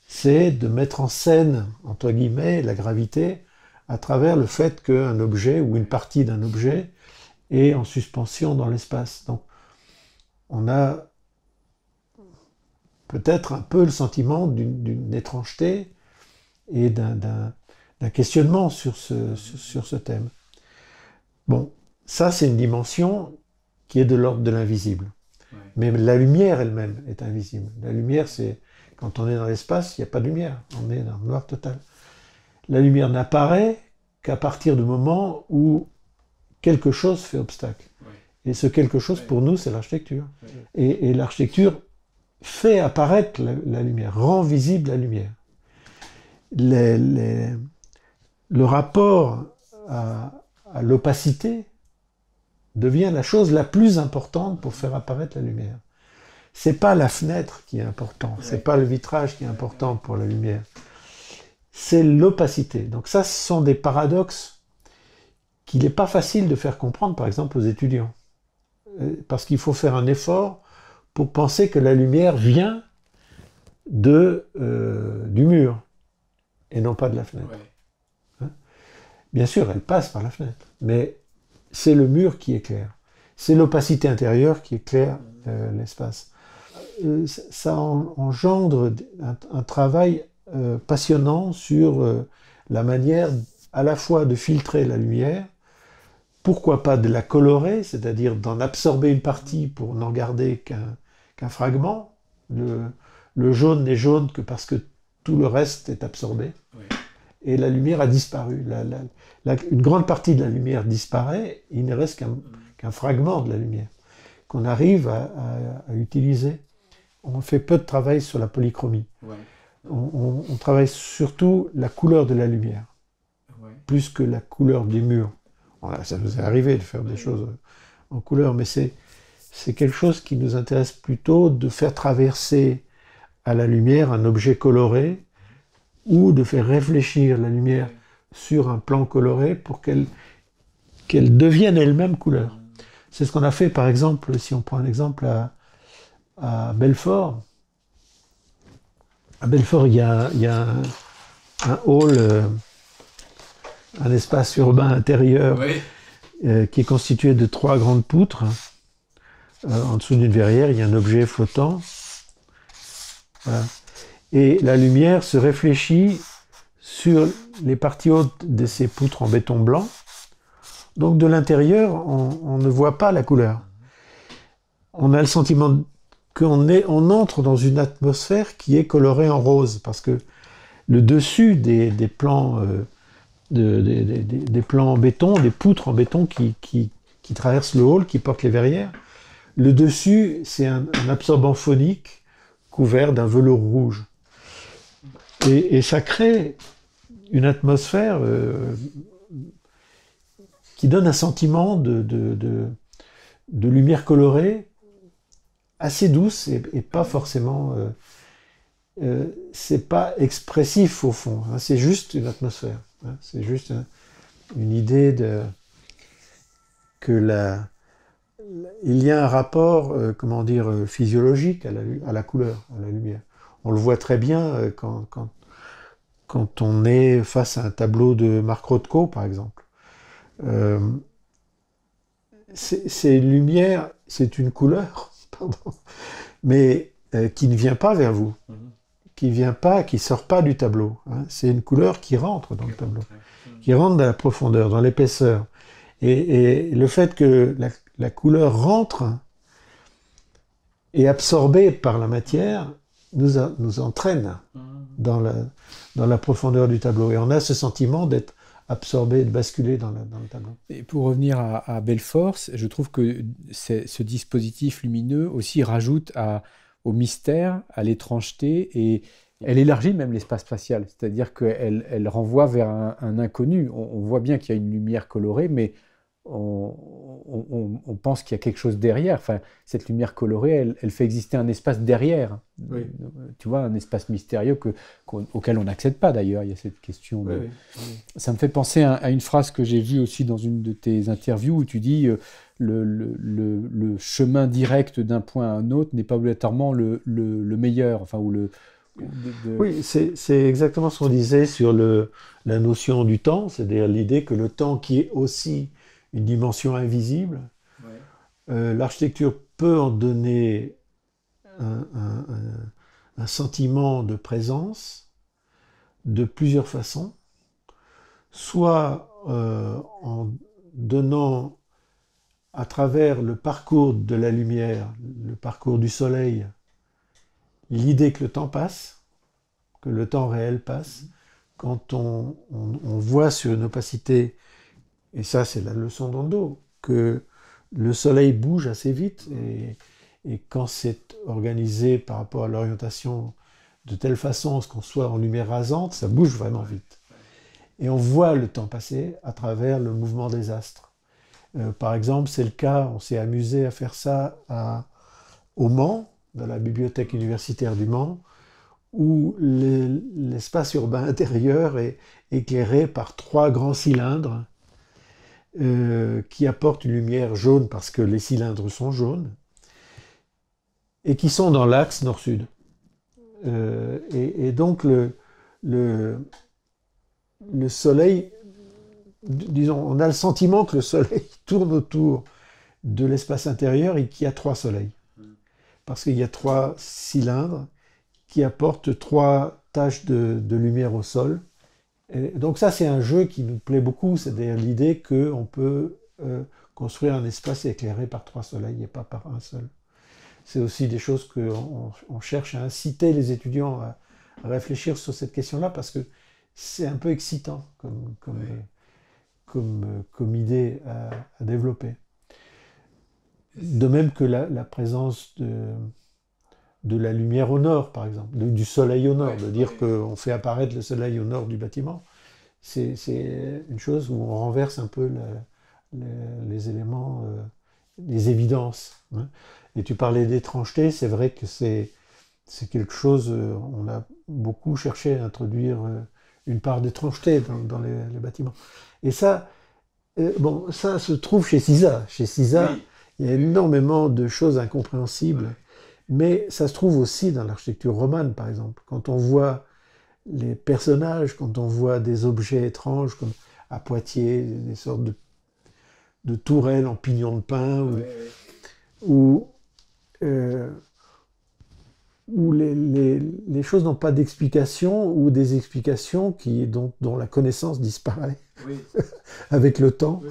c'est de mettre en scène, entre guillemets, la gravité à travers le fait qu'un objet ou une partie d'un objet est en suspension dans l'espace. Donc, on a peut-être un peu le sentiment d'une étrangeté et d'un questionnement sur ce, sur, ce thème. Bon, ça c'est une dimension qui est de l'ordre de l'invisible. Mais la lumière elle-même est invisible. La lumière c'est quand on est dans l'espace, il n'y a pas de lumière, on est dans le noir total. La lumière n'apparaît qu'à partir du moment où quelque chose fait obstacle. Et ce quelque chose, pour nous, c'est l'architecture. Et, l'architecture fait apparaître la, lumière, rend visible la lumière. le rapport à l'opacité devient la chose la plus importante pour faire apparaître la lumière. C'est pas la fenêtre qui est importante, c'est pas le vitrage qui est important pour la lumière. C'est l'opacité. Donc ça, ce sont des paradoxes qu'il n'est pas facile de faire comprendre, par exemple, aux étudiants. Euh, parce qu'il faut faire un effort pour penser que la lumière vient de, euh, du mur et non pas de la fenêtre. Hein Bien sûr, elle passe par la fenêtre, mais c'est le mur qui éclaire. C'est l'opacité intérieure qui éclaire mmh. euh, l'espace. Euh, ça engendre un, travail euh, passionnant sur euh, la manière à la fois de filtrer la lumière, pourquoi pas de la colorer, c'est-à-dire d'en absorber une partie pour n'en garder qu'un fragment. Le, jaune n'est jaune que parce que tout le reste est absorbé. Et la lumière a disparu. une grande partie de la lumière disparaît, il ne reste qu'un mm. fragment de la lumière qu'on arrive à utiliser on fait peu de travail sur la polychromie. On, travaille surtout la couleur de la lumière, plus que la couleur du mur ça nous est arrivé de faire des choses en couleur, mais c'est quelque chose qui nous intéresse plutôt de faire traverser à la lumière un objet coloré ou de faire réfléchir la lumière sur un plan coloré pour qu'elle qu'elle devienne elle-même couleur. C'est ce qu'on a fait par exemple, si on prend un exemple à, à Belfort. À Belfort, il y a, un, hall, euh, un espace urbain intérieur euh, qui est constitué de trois grandes poutres. Euh, en dessous d'une verrière, il y a un objet flottant. Et la lumière se réfléchit sur les parties hautes de ces poutres en béton blanc. Donc de l'intérieur, on, on, ne voit pas la couleur. On a le sentiment qu'on on entre dans une atmosphère qui est colorée en rose, parce que le dessus des, plans, euh, des, plans en béton, des poutres en béton qui, traversent le hall, qui portent les verrières, le dessus, c'est un, absorbant phonique couvert d'un velours rouge. Et, ça crée une atmosphère euh, qui donne un sentiment de lumière colorée assez douce et, pas forcément. Euh, euh, c'est pas expressif au fond, hein. c'est juste une atmosphère. Hein. c'est juste une idée de que la, il y a un rapport, euh, comment dire, physiologique à la, à la, couleur, à la lumière. On le voit très bien quand, quand, quand on est face à un tableau de Marc Rothko, par exemple. Euh, c'est une lumière, c'est une couleur, mais euh, qui ne vient pas vers vous, qui mhm. ne qui vient pas, qui sort pas du tableau. Hein. C'est une couleur qui rentre dans le tableau, mhm. qui rentre dans la profondeur, dans l'épaisseur. Et, le fait que la, couleur rentre et absorbée par la matière nous, nous entraîne mhm. dans la, dans la profondeur du tableau. Et on a ce sentiment d'être absorber et de basculer dans le, tableau. Et pour revenir à, à Belfort, je trouve que ce dispositif lumineux aussi rajoute à, au mystère, à l'étrangeté et elle élargit même l'espace spatial, c'est-à-dire qu'elle elle renvoie vers un, inconnu. on voit bien qu'il y a une lumière colorée, mais on, pense qu'il y a quelque chose derrière. Enfin, cette lumière colorée, elle, fait exister un espace derrière. Tu vois, un espace mystérieux auquel on n'accède pas d'ailleurs. Il y a cette question. De... Ça me fait penser à, une phrase que j'ai vue aussi dans une de tes interviews où tu dis euh, le, chemin direct d'un point à un autre n'est pas obligatoirement le, meilleur. Enfin, Oui, c'est exactement ce qu'on disait sur la notion du temps, c'est-à-dire l'idée que le temps qui est aussi dimension invisible. Euh, l'architecture peut en donner un, sentiment de présence de plusieurs façons, soit euh, en donnant à travers le parcours de la lumière, le parcours du soleil, l'idée que le temps passe, que le temps réel passe, mm-hmm. quand on voit sur une opacité et ça, c'est la leçon dos que le soleil bouge assez vite et, quand c'est organisé par rapport à l'orientation de telle façon ce qu'on soit en lumière rasante, ça bouge vraiment vite. Et on voit le temps passer à travers le mouvement des astres. Euh, par exemple, c'est le cas, on s'est amusé à faire ça au Mans, dans la bibliothèque universitaire du Mans, où l'espace urbain intérieur est éclairé par trois grands cylindres euh, qui apportent une lumière jaune parce que les cylindres sont jaunes, et qui sont dans l'axe nord-sud. Euh, et, donc le, soleil, disons, on a le sentiment que le soleil tourne autour de l'espace intérieur et qu'il y a trois soleils. Parce qu'il y a trois cylindres qui apportent trois taches de lumière au sol donc ça, c'est un jeu qui nous plaît beaucoup, c'est-à-dire l'idée qu'on peut euh, construire un espace éclairé par trois soleils et pas par un seul. C'est aussi des choses qu'on on cherche à inciter les étudiants à, réfléchir sur cette question-là, parce que c'est un peu excitant comme, idée à, développer. De même que la présence de, de la lumière au nord, par exemple, du soleil au nord, de dire qu'on fait apparaître le soleil au nord du bâtiment. C'est une chose où on renverse un peu les éléments, euh, les évidences. Hein. Et tu parlais d'étrangeté, c'est vrai que c'est quelque chose, euh, on a beaucoup cherché à introduire euh, une part d'étrangeté dans, les, bâtiments. Et ça, bon, ça se trouve chez Cisa. Chez Cisa, il y a énormément de choses incompréhensibles. Mais ça se trouve aussi dans l'architecture romane, par exemple. Quand on voit les personnages, quand on voit des objets étranges, comme à Poitiers, des sortes de, tourelles en pignon de pin, ou, où euh, les, choses n'ont pas d'explication ou des explications qui, dont, la connaissance disparaît avec le temps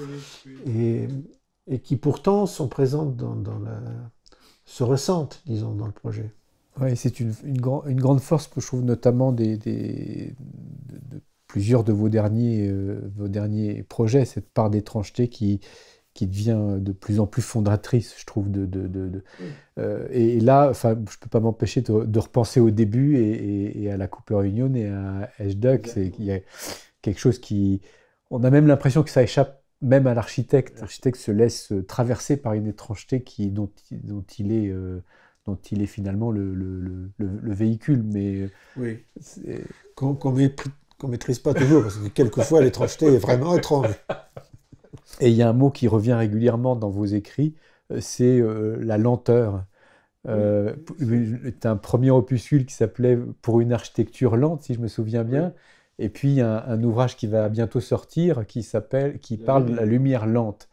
et, qui pourtant sont présentes dans la, se ressentent, disons, dans le projet. Oui, c'est une, une, grande force que je trouve notamment de, plusieurs de vos derniers, euh, vos derniers projets, cette part d'étrangeté qui, qui devient de plus en plus fondatrice, je trouve. De, euh, et, là, je ne peux pas m'empêcher de, repenser au début et, à la Cooper Union et à Hedge Il y a quelque chose qui... On a même l'impression que ça échappe même à l'architecte, l'architecte se laisse euh, traverser par une étrangeté qui, dont, il est euh, dont il est finalement le, véhicule, mais euh, oui. qu'on ne maîtrise pas toujours, parce que quelquefois l'étrangeté est vraiment étrange. Et il y a un mot qui revient régulièrement dans vos écrits, c'est la lenteur. Euh, un premier opuscule qui s'appelait Pour une architecture lente, si je me souviens bien, et puis un, un, ouvrage qui va bientôt sortir, qui s'appelle, qui parle de la lumière lente.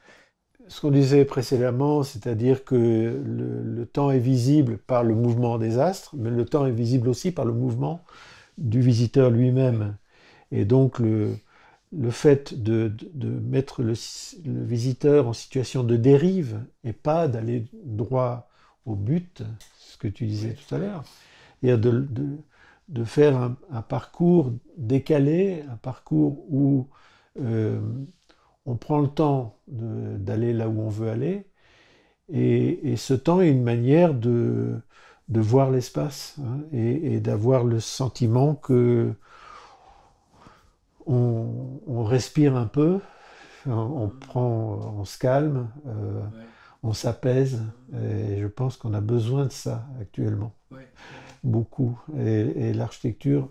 Ce qu'on disait précédemment, c'est-à-dire que le, temps est visible par le mouvement des astres, mais le temps est visible aussi par le mouvement du visiteur lui-même. Et donc le, fait de, mettre le, visiteur en situation de dérive et pas d'aller droit au but, ce que tu disais tout à l'heure, de, de de faire un, parcours décalé, un parcours où euh, on prend le temps d'aller là où on veut aller. Et, ce temps est une manière de, voir l'espace hein, et, d'avoir le sentiment que on, respire un peu, on, mmh. prend, on se calme, euh, on s'apaise. Et je pense qu'on a besoin de ça actuellement beaucoup. Et, l'architecture,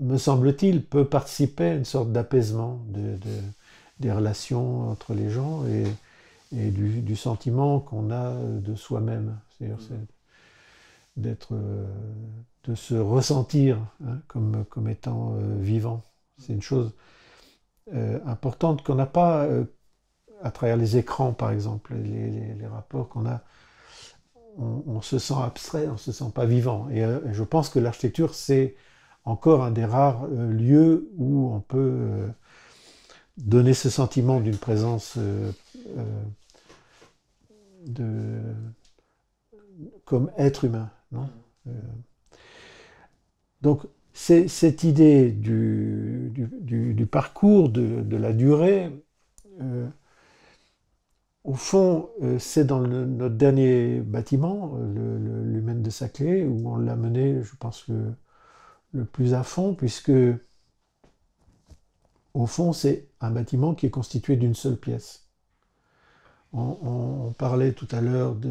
me semble-t-il, peut participer à une sorte d'apaisement de, des relations entre les gens et, du, sentiment qu'on a de soi-même. C'est-à-dire mm. d'être, euh, de se ressentir hein, comme, étant euh, vivant. Mm. C'est une chose euh, importante qu'on n'a pas à travers les écrans, par exemple, les rapports qu'on a on, se sent abstrait, on se sent pas vivant. Et euh, je pense que l'architecture, c'est encore un des rares euh, lieux où on peut euh, donner ce sentiment d'une présence de, comme être humain. donc, cette idée du, parcours, de, la durée, au fond, euh, c'est dans notre dernier bâtiment, euh, le, le, l'Humaine de Saclay, où on l'a mené, je pense, le, plus à fond, puisque, au fond, c'est un bâtiment qui est constitué d'une seule pièce. On, parlait tout à l'heure du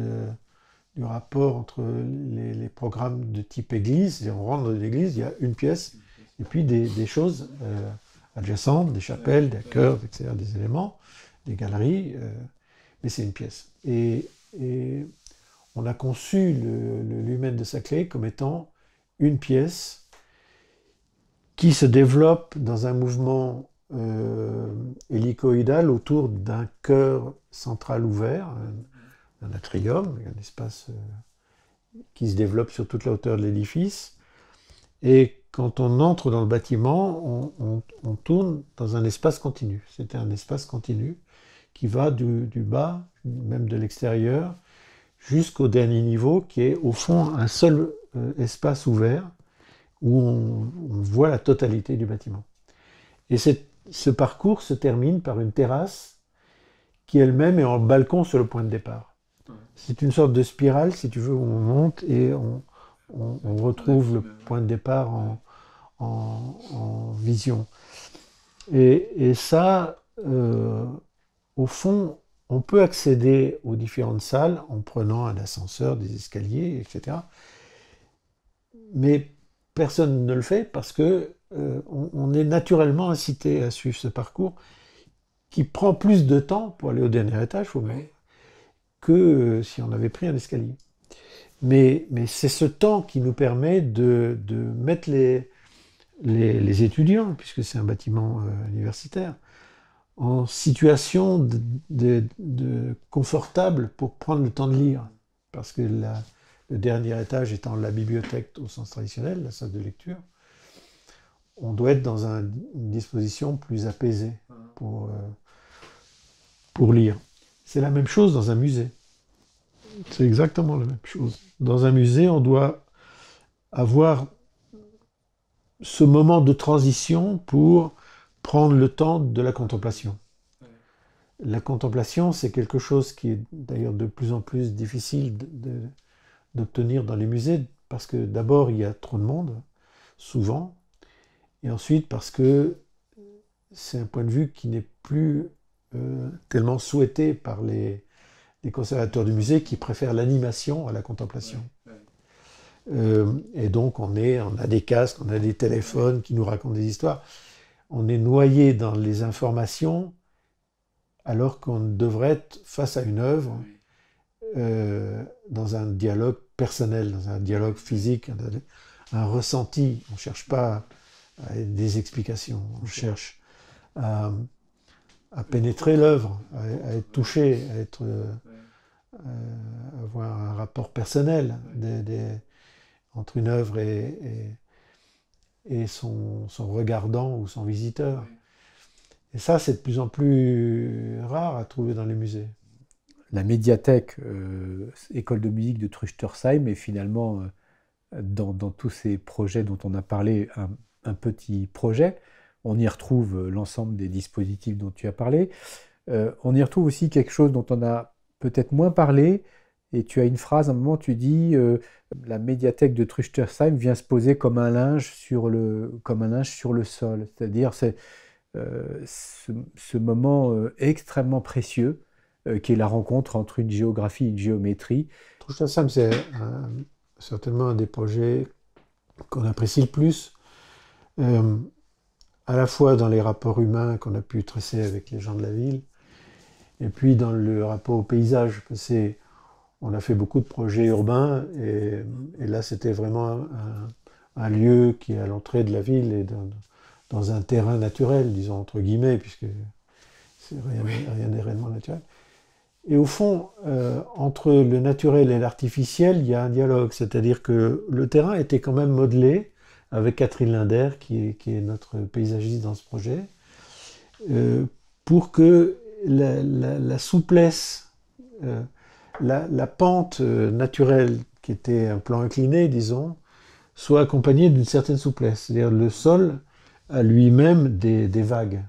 rapport entre les, programmes de type église, on rentre dans l'église, il y a une pièce, et puis des, choses euh, adjacentes, des chapelles, des cœurs, etc., des éléments, des galeries mais c'est une pièce. Et, on a conçu le, de Saclay comme étant une pièce qui se développe dans un mouvement euh, hélicoïdal autour d'un cœur central ouvert, un, atrium, un espace euh, qui se développe sur toute la hauteur de l'édifice. Et quand on entre dans le bâtiment, on tourne dans un espace continu. C'était un espace continu qui va du, bas, même de l'extérieur, jusqu'au dernier niveau qui est au fond un seul euh, espace ouvert où on, voit la totalité du bâtiment. Et ce parcours se termine par une terrasse qui elle-même est en balcon sur le point de départ. C'est une sorte de spirale, si tu veux, où on monte et on, retrouve le point de départ en, vision. Et, ça, euh, au fond, on peut accéder aux différentes salles en prenant un ascenseur, des escaliers, etc. Mais personne ne le fait parce que euh, on, est naturellement incité à suivre ce parcours qui prend plus de temps pour aller au dernier étage, vous même que euh, si on avait pris un escalier. Mais, c'est ce temps qui nous permet de, mettre les, étudiants, puisque c'est un bâtiment euh, universitaire, en situation de, confortable pour prendre le temps de lire. Parce que le dernier étage étant la bibliothèque au sens traditionnel, la salle de lecture, on doit être dans une disposition plus apaisée pour, euh, pour lire. C'est la même chose dans un musée. C'est exactement la même chose. Dans un musée, on doit avoir ce moment de transition pour prendre le temps de la contemplation. La contemplation, c'est quelque chose qui est d'ailleurs de plus en plus difficile d'obtenir dans les musées, parce que d'abord, il y a trop de monde, souvent, et ensuite parce que c'est un point de vue qui n'est plus euh, tellement souhaité par les, conservateurs du musée qui préfèrent l'animation à la contemplation. Euh, et donc on, est, on a des casques, on a des téléphones qui nous racontent des histoires on est noyé dans les informations alors qu'on devrait être face à une œuvre, euh, dans un dialogue personnel, dans un dialogue physique, un, ressenti. On ne cherche pas des explications, on cherche à, pénétrer l'œuvre, à, être touché, à être, euh, euh, avoir un rapport personnel entre une œuvre et et son, regardant ou son visiteur. Et ça, c'est de plus en plus rare à trouver dans les musées. La médiathèque, euh, école de musique de Truchtersheim, est finalement, euh, dans, tous ces projets dont on a parlé, un, petit projet. On y retrouve euh, l'ensemble des dispositifs dont tu as parlé. on y retrouve aussi quelque chose dont on a peut-être moins parlé, et tu as une phrase, à un moment, tu dis euh, La médiathèque de Truchtersheim vient se poser comme un linge sur le, comme un linge sur le sol. C'est-à-dire, c'est euh, ce, moment euh, extrêmement précieux qui est la rencontre entre une géographie et une géométrie. Truchtersheim, c'est certainement un des projets qu'on apprécie le plus, à la fois dans les rapports humains qu'on a pu tresser avec les gens de la ville, et puis dans le rapport au paysage. C'est on a fait beaucoup de projets urbains et, là c'était vraiment un, lieu qui est à l'entrée de la ville et dans, un terrain naturel, disons entre guillemets, puisque rien n'est réellement naturel. Et au fond, euh, entre le naturel et l'artificiel, il y a un dialogue, c'est-à-dire que le terrain était quand même modelé avec Catherine Linder, qui est, notre paysagiste dans ce projet, euh, pour que la, souplesse euh, la, pente euh, naturelle qui était un plan incliné, disons, soit accompagnée d'une certaine souplesse. C'est-à-dire le sol a lui-même des, vagues.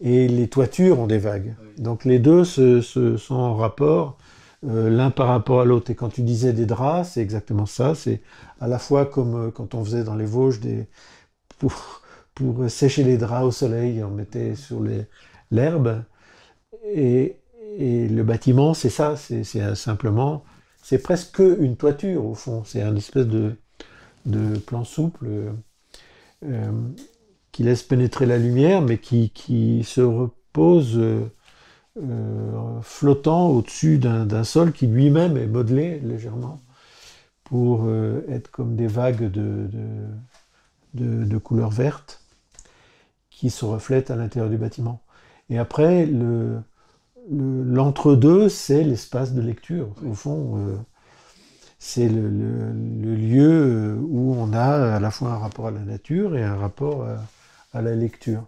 Et les toitures ont des vagues. Ah Donc les deux se, sont en rapport, euh, l'un par rapport à l'autre. Et quand tu disais des draps, c'est exactement ça. C'est à la fois comme euh, quand on faisait dans les Vosges pour, pour sécher les draps au soleil, on mettait sur l'herbe. Et, et le bâtiment, c'est ça, c'est simplement, c'est presque une toiture au fond, c'est un espèce de, plan souple euh, qui laisse pénétrer la lumière, mais qui, se repose euh, flottant au-dessus d'un sol qui lui-même est modelé légèrement pour euh, être comme des vagues de, de couleur verte qui se reflètent à l'intérieur du bâtiment. Et après, le, l'entre-deux, c'est l'espace de lecture. Au fond, euh, c'est le, lieu euh, où on a à la fois un rapport à la nature et un rapport euh, à, la lecture.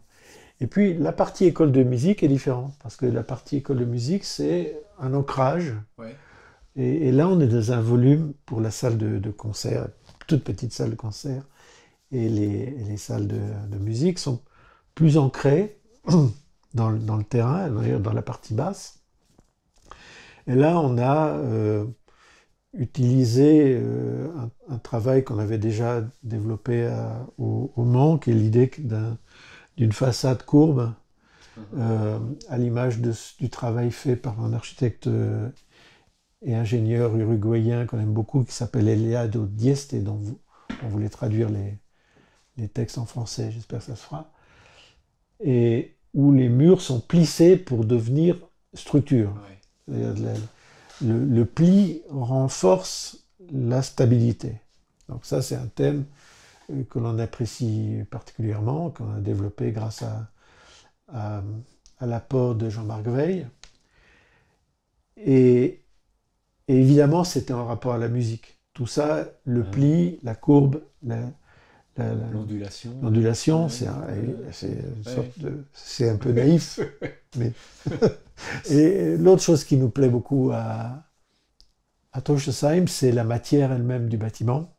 Et puis, la partie école de musique est différente, parce que la partie école de musique, c'est un ancrage. Et, là, on est dans un volume pour la salle de, concert, toute petite salle de concert, et les, salles de musique sont plus ancrées. dans, le terrain, dans la partie basse. Et là, on a euh, utilisé euh, un, travail qu'on avait déjà développé au, Mans, qui est l'idée d'une façade courbe, mhm. euh, à l'image du travail fait par un architecte et ingénieur uruguayen qu'on aime beaucoup, qui s'appelle Eliado Dieste, et dont on voulait traduire les, les textes en français, j'espère que ça se fera. Et, où les murs sont plissés pour devenir structure. Le, pli renforce la stabilité. Donc ça, c'est un thème euh, que l'on apprécie particulièrement, qu'on a développé grâce à, à, l'apport de Jean-Marc Veil. Et, évidemment, c'était en rapport à la musique. Tout ça, le pli, la courbe, la, L'ondulation. L'ondulation, c'est un, peu naïf. mais... Et l'autre chose qui nous plaît beaucoup à, à c'est la matière elle-même du bâtiment,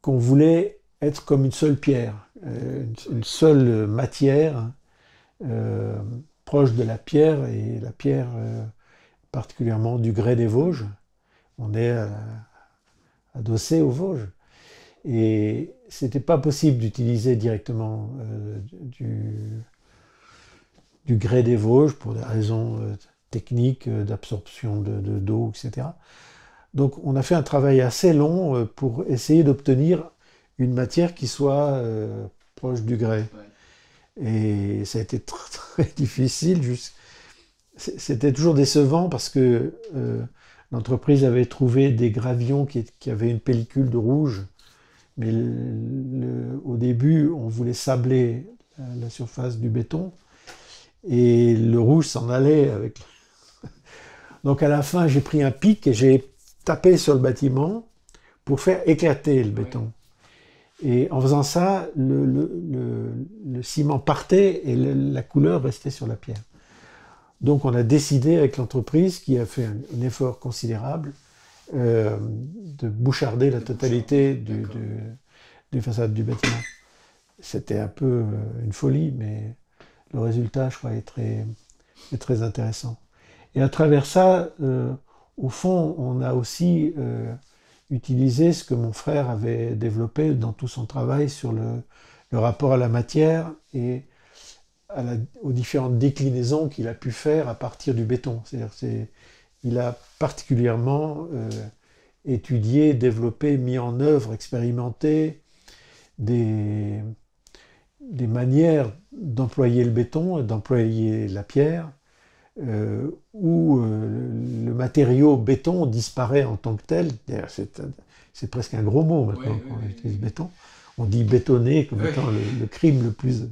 qu'on voulait être comme une seule pierre, euh, une, seule matière euh, proche de la pierre, et la pierre euh, particulièrement du grès des Vosges. On est adossé aux Vosges. Et c'était pas possible d'utiliser directement euh, du, du grès des Vosges pour des raisons euh, techniques euh, d'absorption de, d'eau, etc. Donc on a fait un travail assez long pour essayer d'obtenir une matière qui soit proche du grès. Et ça a été très, très difficile. C'était toujours décevant parce que l'entreprise avait trouvé des gravions qui avaient une pellicule de rouge mais au début, on voulait sabler la surface du béton et le rouge s'en allait avec. Donc à la fin, j'ai pris un pic et j'ai tapé sur le bâtiment pour faire éclater le béton. Et en faisant ça, le, ciment partait et la couleur restait sur la pierre. Donc on a décidé avec l'entreprise, qui a fait un effort considérable, euh, de boucharder la totalité du, des façades du bâtiment. C'était un peu euh, une folie, mais le résultat, je crois, est très, intéressant. Et à travers ça, euh, au fond, on a aussi utilisé ce que mon frère avait développé dans tout son travail sur le, rapport à la matière et aux différentes déclinaisons qu'il a pu faire à partir du béton. C'est-à-dire, cest cest il a particulièrement euh, étudié, développé, mis en œuvre, expérimenté des, manières d'employer le béton, d'employer la pierre, euh, où euh, le matériau béton disparaît en tant que tel. C'est presque un gros mot maintenant qu'on utilise béton. On dit bétonner comme étant le, le, crime le plus,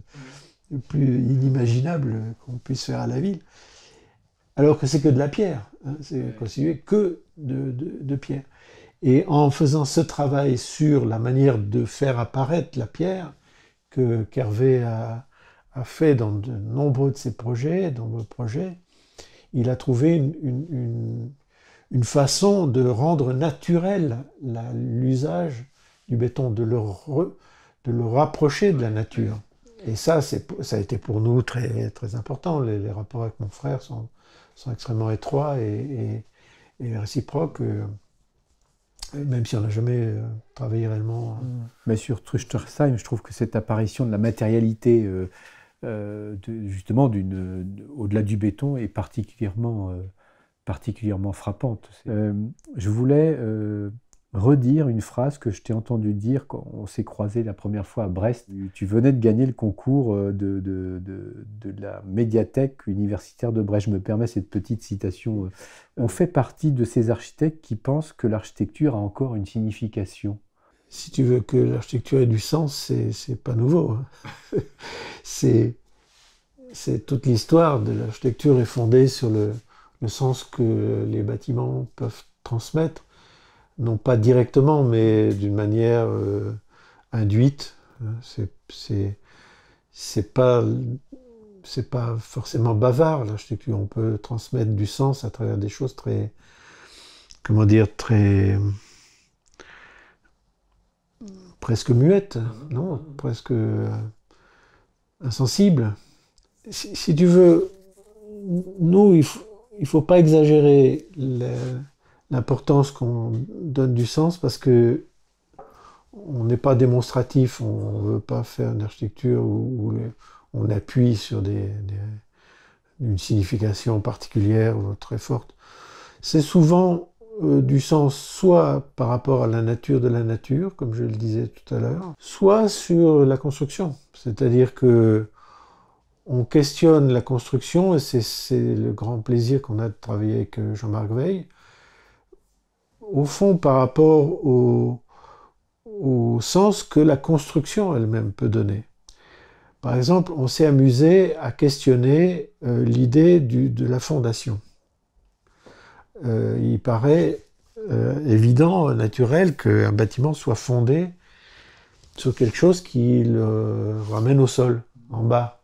le plus inimaginable qu'on puisse faire à la ville alors que c'est que de la pierre, hein, c'est constitué que de, de, pierre. Et en faisant ce travail sur la manière de faire apparaître la pierre, que Kervé a, a, fait dans de nombreux de ses projets, nombreux projets, il a trouvé une, une, façon de rendre naturel l'usage du béton, de le, de le rapprocher de la nature. Et ça, ça a été pour nous très, très important. les rapports avec mon frère sont, extrêmement étroits et, réciproques, euh, même si on n'a jamais euh, travaillé réellement. Euh. Mm. Mais sur Truchtersheim, je trouve que cette apparition de la matérialité, de, justement, d'une, au-delà du béton, est particulièrement, particulièrement frappante. je voulais redire une phrase que je t'ai entendu dire quand on s'est croisé la première fois à Brest. Tu venais de gagner le concours euh, de, de, la médiathèque universitaire de Brest. Je me permets cette petite citation. Euh. On fait partie de ces architectes qui pensent que l'architecture a encore une signification. Si tu veux que l'architecture ait du sens, c'est pas nouveau. Hein. C'est c'est toute l'histoire de l'architecture est fondée sur le sens que les bâtiments peuvent transmettre non pas directement, mais d'une manière euh, induite. C'est c'est pas c'est pas forcément bavard l'architecture. On peut transmettre du sens à travers des choses très comment dire très presque muettes, mhm. non, presque euh, insensible Si, tu veux, nous il faut, faut pas exagérer l'importance qu'on donne du sens parce que on n'est pas démonstratif, on ne veut pas faire une architecture où, on appuie sur des, une signification particulière ou très forte. C'est souvent euh, du sens soit par rapport à la nature de la nature, comme je le disais tout à l'heure, soit sur la construction. C'est-à-dire que on questionne la construction, et c'est le grand plaisir qu'on a de travailler avec euh, Jean-Marc Veil, au fond par rapport au, sens que la construction elle-même peut donner. Par exemple, on s'est amusé à questionner euh, l'idée de la fondation. Euh, il paraît euh, évident, naturel, qu'un bâtiment soit fondé sur quelque chose qui le ramène au sol, en bas.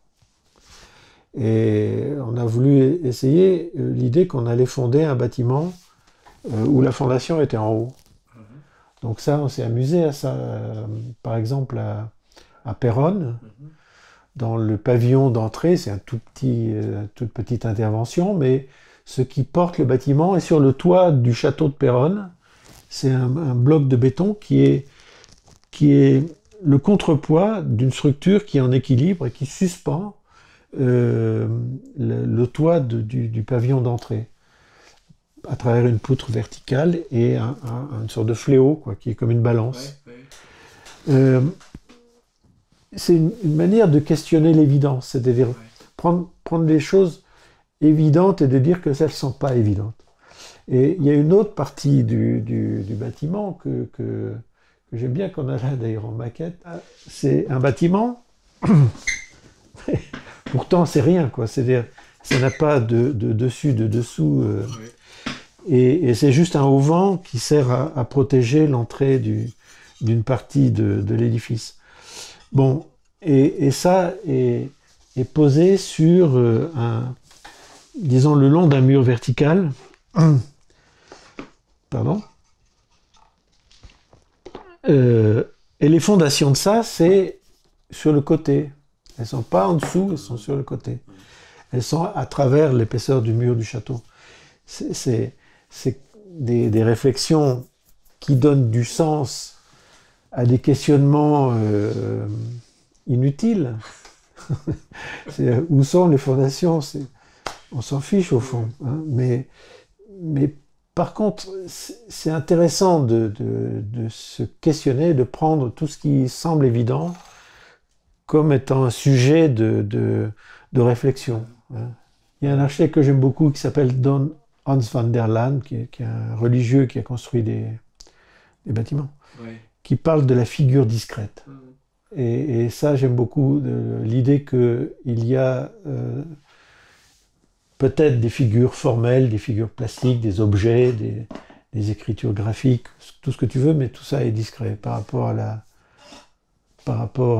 Et on a voulu essayer l'idée qu'on allait fonder un bâtiment euh, où la fondation était en haut. Mhm. Donc ça, on s'est amusé à ça. Euh, par exemple, à, Péronne, mhm. dans le pavillon d'entrée, c'est un tout petit, une euh, toute petite intervention, mais ce qui porte le bâtiment est sur le toit du château de Péronne. C'est un, bloc de béton qui est, qui est le contrepoids d'une structure qui est en équilibre et qui suspend le, toit du, pavillon d'entrée à travers une poutre verticale et un, une sorte de fléau, quoi, qui est comme une balance. Euh, c'est une, manière de questionner l'évidence, c'est-à-dire prendre, prendre les choses évidentes et de dire que celles ne sont pas évidentes. Et il y a une autre partie du, du, bâtiment que, que, j'aime bien, qu'on a là d'ailleurs en maquette. Ah, c'est un bâtiment, pourtant c'est rien, quoi. C'est-à-dire, ça n'a pas de, de, dessus, de dessous. Euh, et, c'est juste un auvent qui sert à, protéger l'entrée d'une partie de, l'édifice. Bon, et, ça est, posé sur euh, un, disons, le long d'un mur vertical. Hum. Pardon. Euh, et les fondations de ça, c'est sur le côté. Elles sont pas en dessous, elles sont sur le côté. Elles sont à travers l'épaisseur du mur du château. C'est c'est des, des, réflexions qui donnent du sens à des questionnements euh, inutiles. où sont les fondations On s'en fiche au fond. Hein. mais, mais par contre, c'est intéressant de, de, se questionner, de prendre tout ce qui semble évident comme étant un sujet de, de réflexion. Hein. Il y a un architecte que j'aime beaucoup qui s'appelle Don Hans van der Laan, qui est, un religieux qui a construit des, bâtiments, qui parle de la figure discrète. Mm. Et, ça, j'aime beaucoup l'idée qu'il y a euh, peut-être des figures formelles, des figures plastiques, des objets, des, écritures graphiques, tout ce que tu veux, mais tout ça est discret par rapport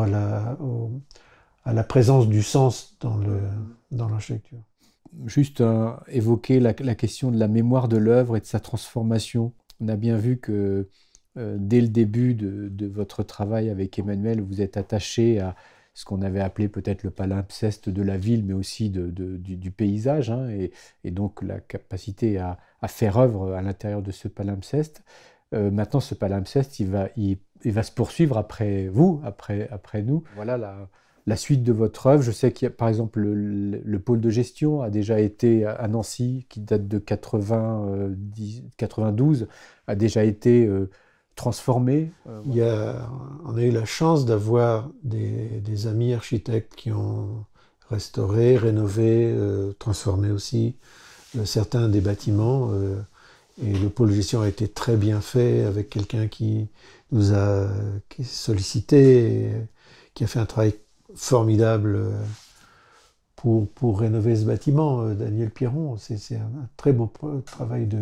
à la, présence du sens dans l'architecture juste euh, évoquer la, question de la mémoire de l'œuvre et de sa transformation. On a bien vu que euh, dès le début de, votre travail avec Emmanuel, vous êtes attaché à ce qu'on avait appelé peut-être le palimpseste de la ville, mais aussi de, du, paysage, hein, et, donc la capacité à, faire œuvre à l'intérieur de ce palimpseste. Euh, maintenant, ce palimpseste, il va, il va se poursuivre après vous, après, après nous. Voilà la, la suite de votre œuvre. Je sais qu'il y a par exemple le, pôle de gestion a déjà été à Nancy, qui date de 80, 92, a déjà été euh, transformé. Euh, Il y a, on a eu la chance d'avoir des, amis architectes qui ont restauré, rénové, euh, transformé aussi certains des bâtiments. et le pôle de gestion a été très bien fait avec quelqu'un qui nous a sollicité, qui a fait un travail formidable euh, pour, pour rénover ce bâtiment, euh, Daniel Piron. C'est un, très beau travail de,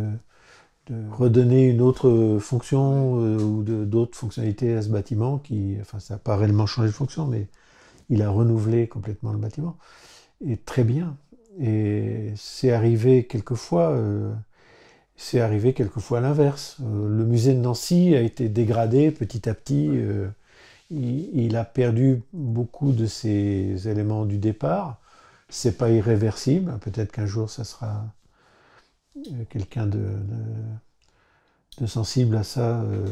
redonner une autre fonction euh, ou d'autres fonctionnalités à ce bâtiment qui, enfin, ça n'a pas réellement changé de fonction, mais il a renouvelé complètement le bâtiment. Et très bien. Et c'est arrivé quelquefois, c'est arrivé quelquefois à l'inverse. le musée de Nancy a été dégradé petit à petit il, a perdu beaucoup de ses éléments du départ. C'est pas irréversible. Peut-être qu'un jour, ça sera euh, quelqu'un de, sensible à ça euh,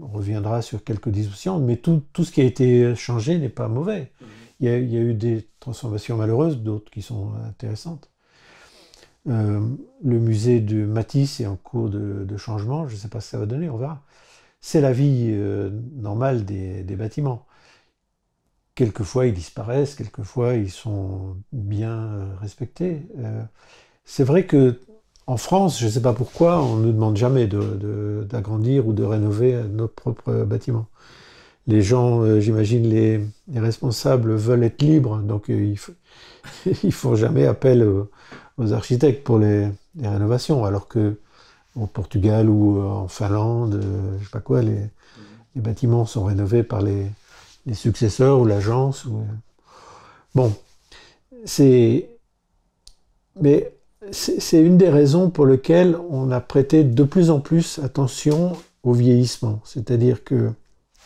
reviendra sur quelques discussions. Mais tout, ce qui a été changé n'est pas mauvais. Il y, a, eu des transformations malheureuses, d'autres qui sont intéressantes. Euh, le musée de Matisse est en cours de, de changement. Je ne sais pas ce que ça va donner, on verra. C'est la vie euh, normale des, bâtiments. Quelquefois ils disparaissent, quelquefois ils sont bien euh, respectés. Euh, c'est vrai que en France, je ne sais pas pourquoi, on ne nous demande jamais d'agrandir ou de rénover nos propres bâtiments. Les gens, j'imagine, les, responsables veulent être libres, donc ils ne font jamais appel aux, architectes pour les, rénovations, alors que au Portugal ou euh, en Finlande, euh, je sais pas quoi, les, bâtiments sont rénovés par les, successeurs ou l'agence. Euh. Bon, c'est. Mais c'est une des raisons pour lesquelles on a prêté de plus en plus attention au vieillissement. C'est-à-dire que,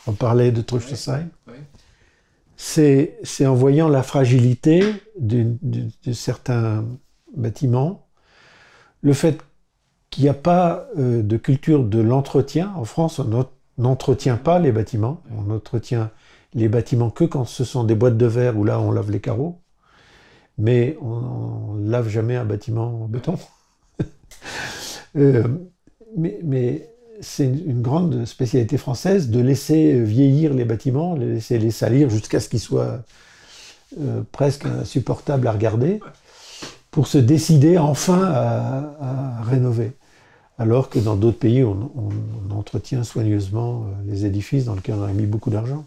on parlait de Truchesheim, c'est en voyant la fragilité de, de certains bâtiments, le fait qu'il n'y a pas euh, de culture de l'entretien. En France, on n'entretient pas les bâtiments. On entretient les bâtiments que quand ce sont des boîtes de verre où là, on lave les carreaux. Mais on, ne lave jamais un bâtiment en béton. Euh, mais, c'est une grande spécialité française de laisser vieillir les bâtiments, les laisser les salir jusqu'à ce qu'ils soient euh, presque insupportables à regarder, pour se décider enfin à rénover alors que dans d'autres pays, on, entretient soigneusement euh, les édifices dans lesquels on a mis beaucoup d'argent.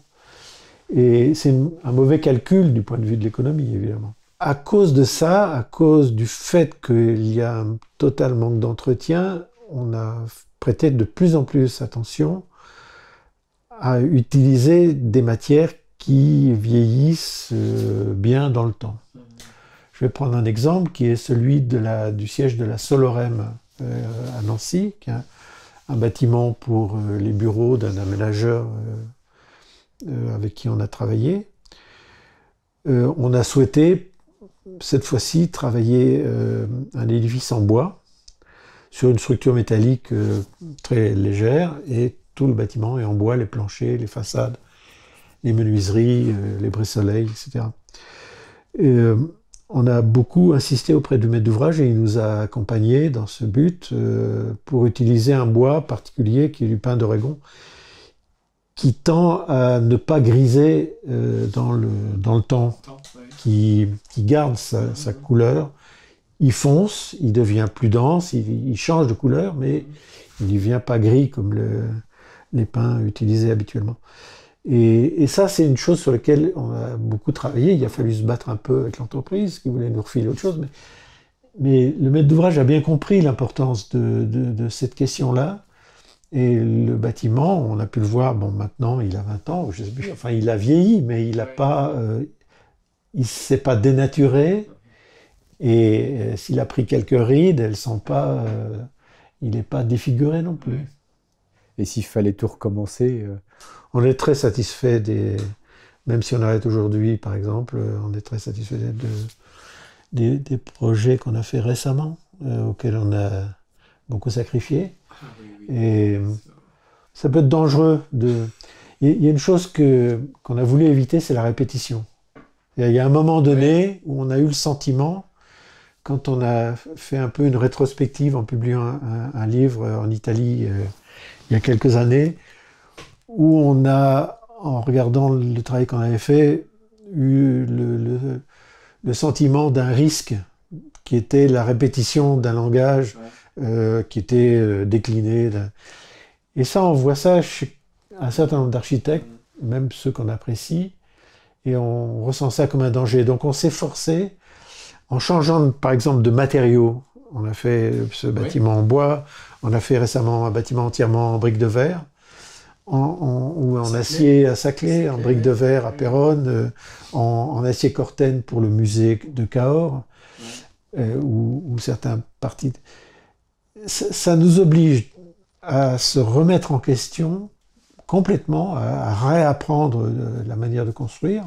Et c'est un mauvais calcul du point de vue de l'économie, évidemment. À cause de ça, à cause du fait qu'il y a un total manque d'entretien, on a prêté de plus en plus attention à utiliser des matières qui vieillissent euh, bien dans le temps. Je vais prendre un exemple qui est celui du siège de la Solorem euh, à Nancy, un, bâtiment pour euh, les bureaux d'un aménageur euh, avec qui on a travaillé. on a souhaité, cette fois-ci, travailler un édifice en bois sur une structure métallique très légère et tout le bâtiment est en bois, les planchers, les façades, les menuiseries, les brise etc on a beaucoup insisté auprès du maître d'ouvrage et il nous a accompagnés dans ce but euh, pour utiliser un bois particulier qui est du pin d'Oregon, qui tend à ne pas griser euh, dans, le, temps, qui, garde mhm. sa, couleur. Il fonce, il devient plus dense, il, change de couleur, mais mhm. il ne devient pas gris comme les pins utilisés habituellement. Et, ça, c'est une chose sur laquelle on a beaucoup travaillé. Il a fallu se battre un peu avec l'entreprise qui voulait nous refiler autre chose. Mais, mais le maître d'ouvrage a bien compris l'importance de, cette question-là. Et le bâtiment, on a pu le voir, bon, maintenant, il a 20 ans, enfin, il a vieilli, mais il n'a pas, euh, il s'est pas dénaturé. Et euh, s'il a pris quelques rides, elles sont pas, euh, il n'est pas défiguré non plus. Et s'il fallait tout recommencer, on est très satisfait des. Même si on arrête aujourd'hui, par exemple, euh, on est très satisfait des, projets qu'on a fait récemment, euh, auxquels on a beaucoup sacrifié. Ah Et euh, ça peut être dangereux de. Il y a une chose que, qu'on a voulu éviter, c'est la répétition. Il y a un moment donné où on a eu le sentiment, quand on a fait un peu une rétrospective en publiant un, livre en Italie il y a quelques années, où on a, en regardant le travail qu'on avait fait, eu le, sentiment d'un risque qui était la répétition d'un langage euh, qui était euh, décliné. Et ça, on voit ça chez un certain nombre d'architectes, mm. même ceux qu'on apprécie, et on ressent ça comme un danger. Donc on s'est forcé, en changeant par exemple de matériaux, on a fait ce bâtiment en bois, on a fait récemment un bâtiment entièrement en briques de verre, en, ou en acier à Saclay, clé, en brique de verre à Péronne, euh, en, acier corten pour le musée de Cahors, euh, ou, certains parties. Ça, nous oblige à se remettre en question complètement, à, réapprendre euh, la manière de construire.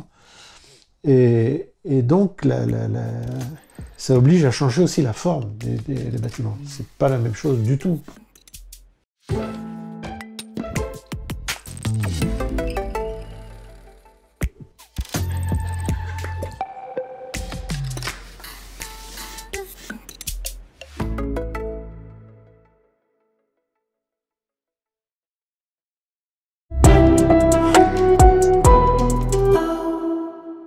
Et, donc, ça oblige à changer aussi la forme des, des, des bâtiments. C'est pas la même chose du tout.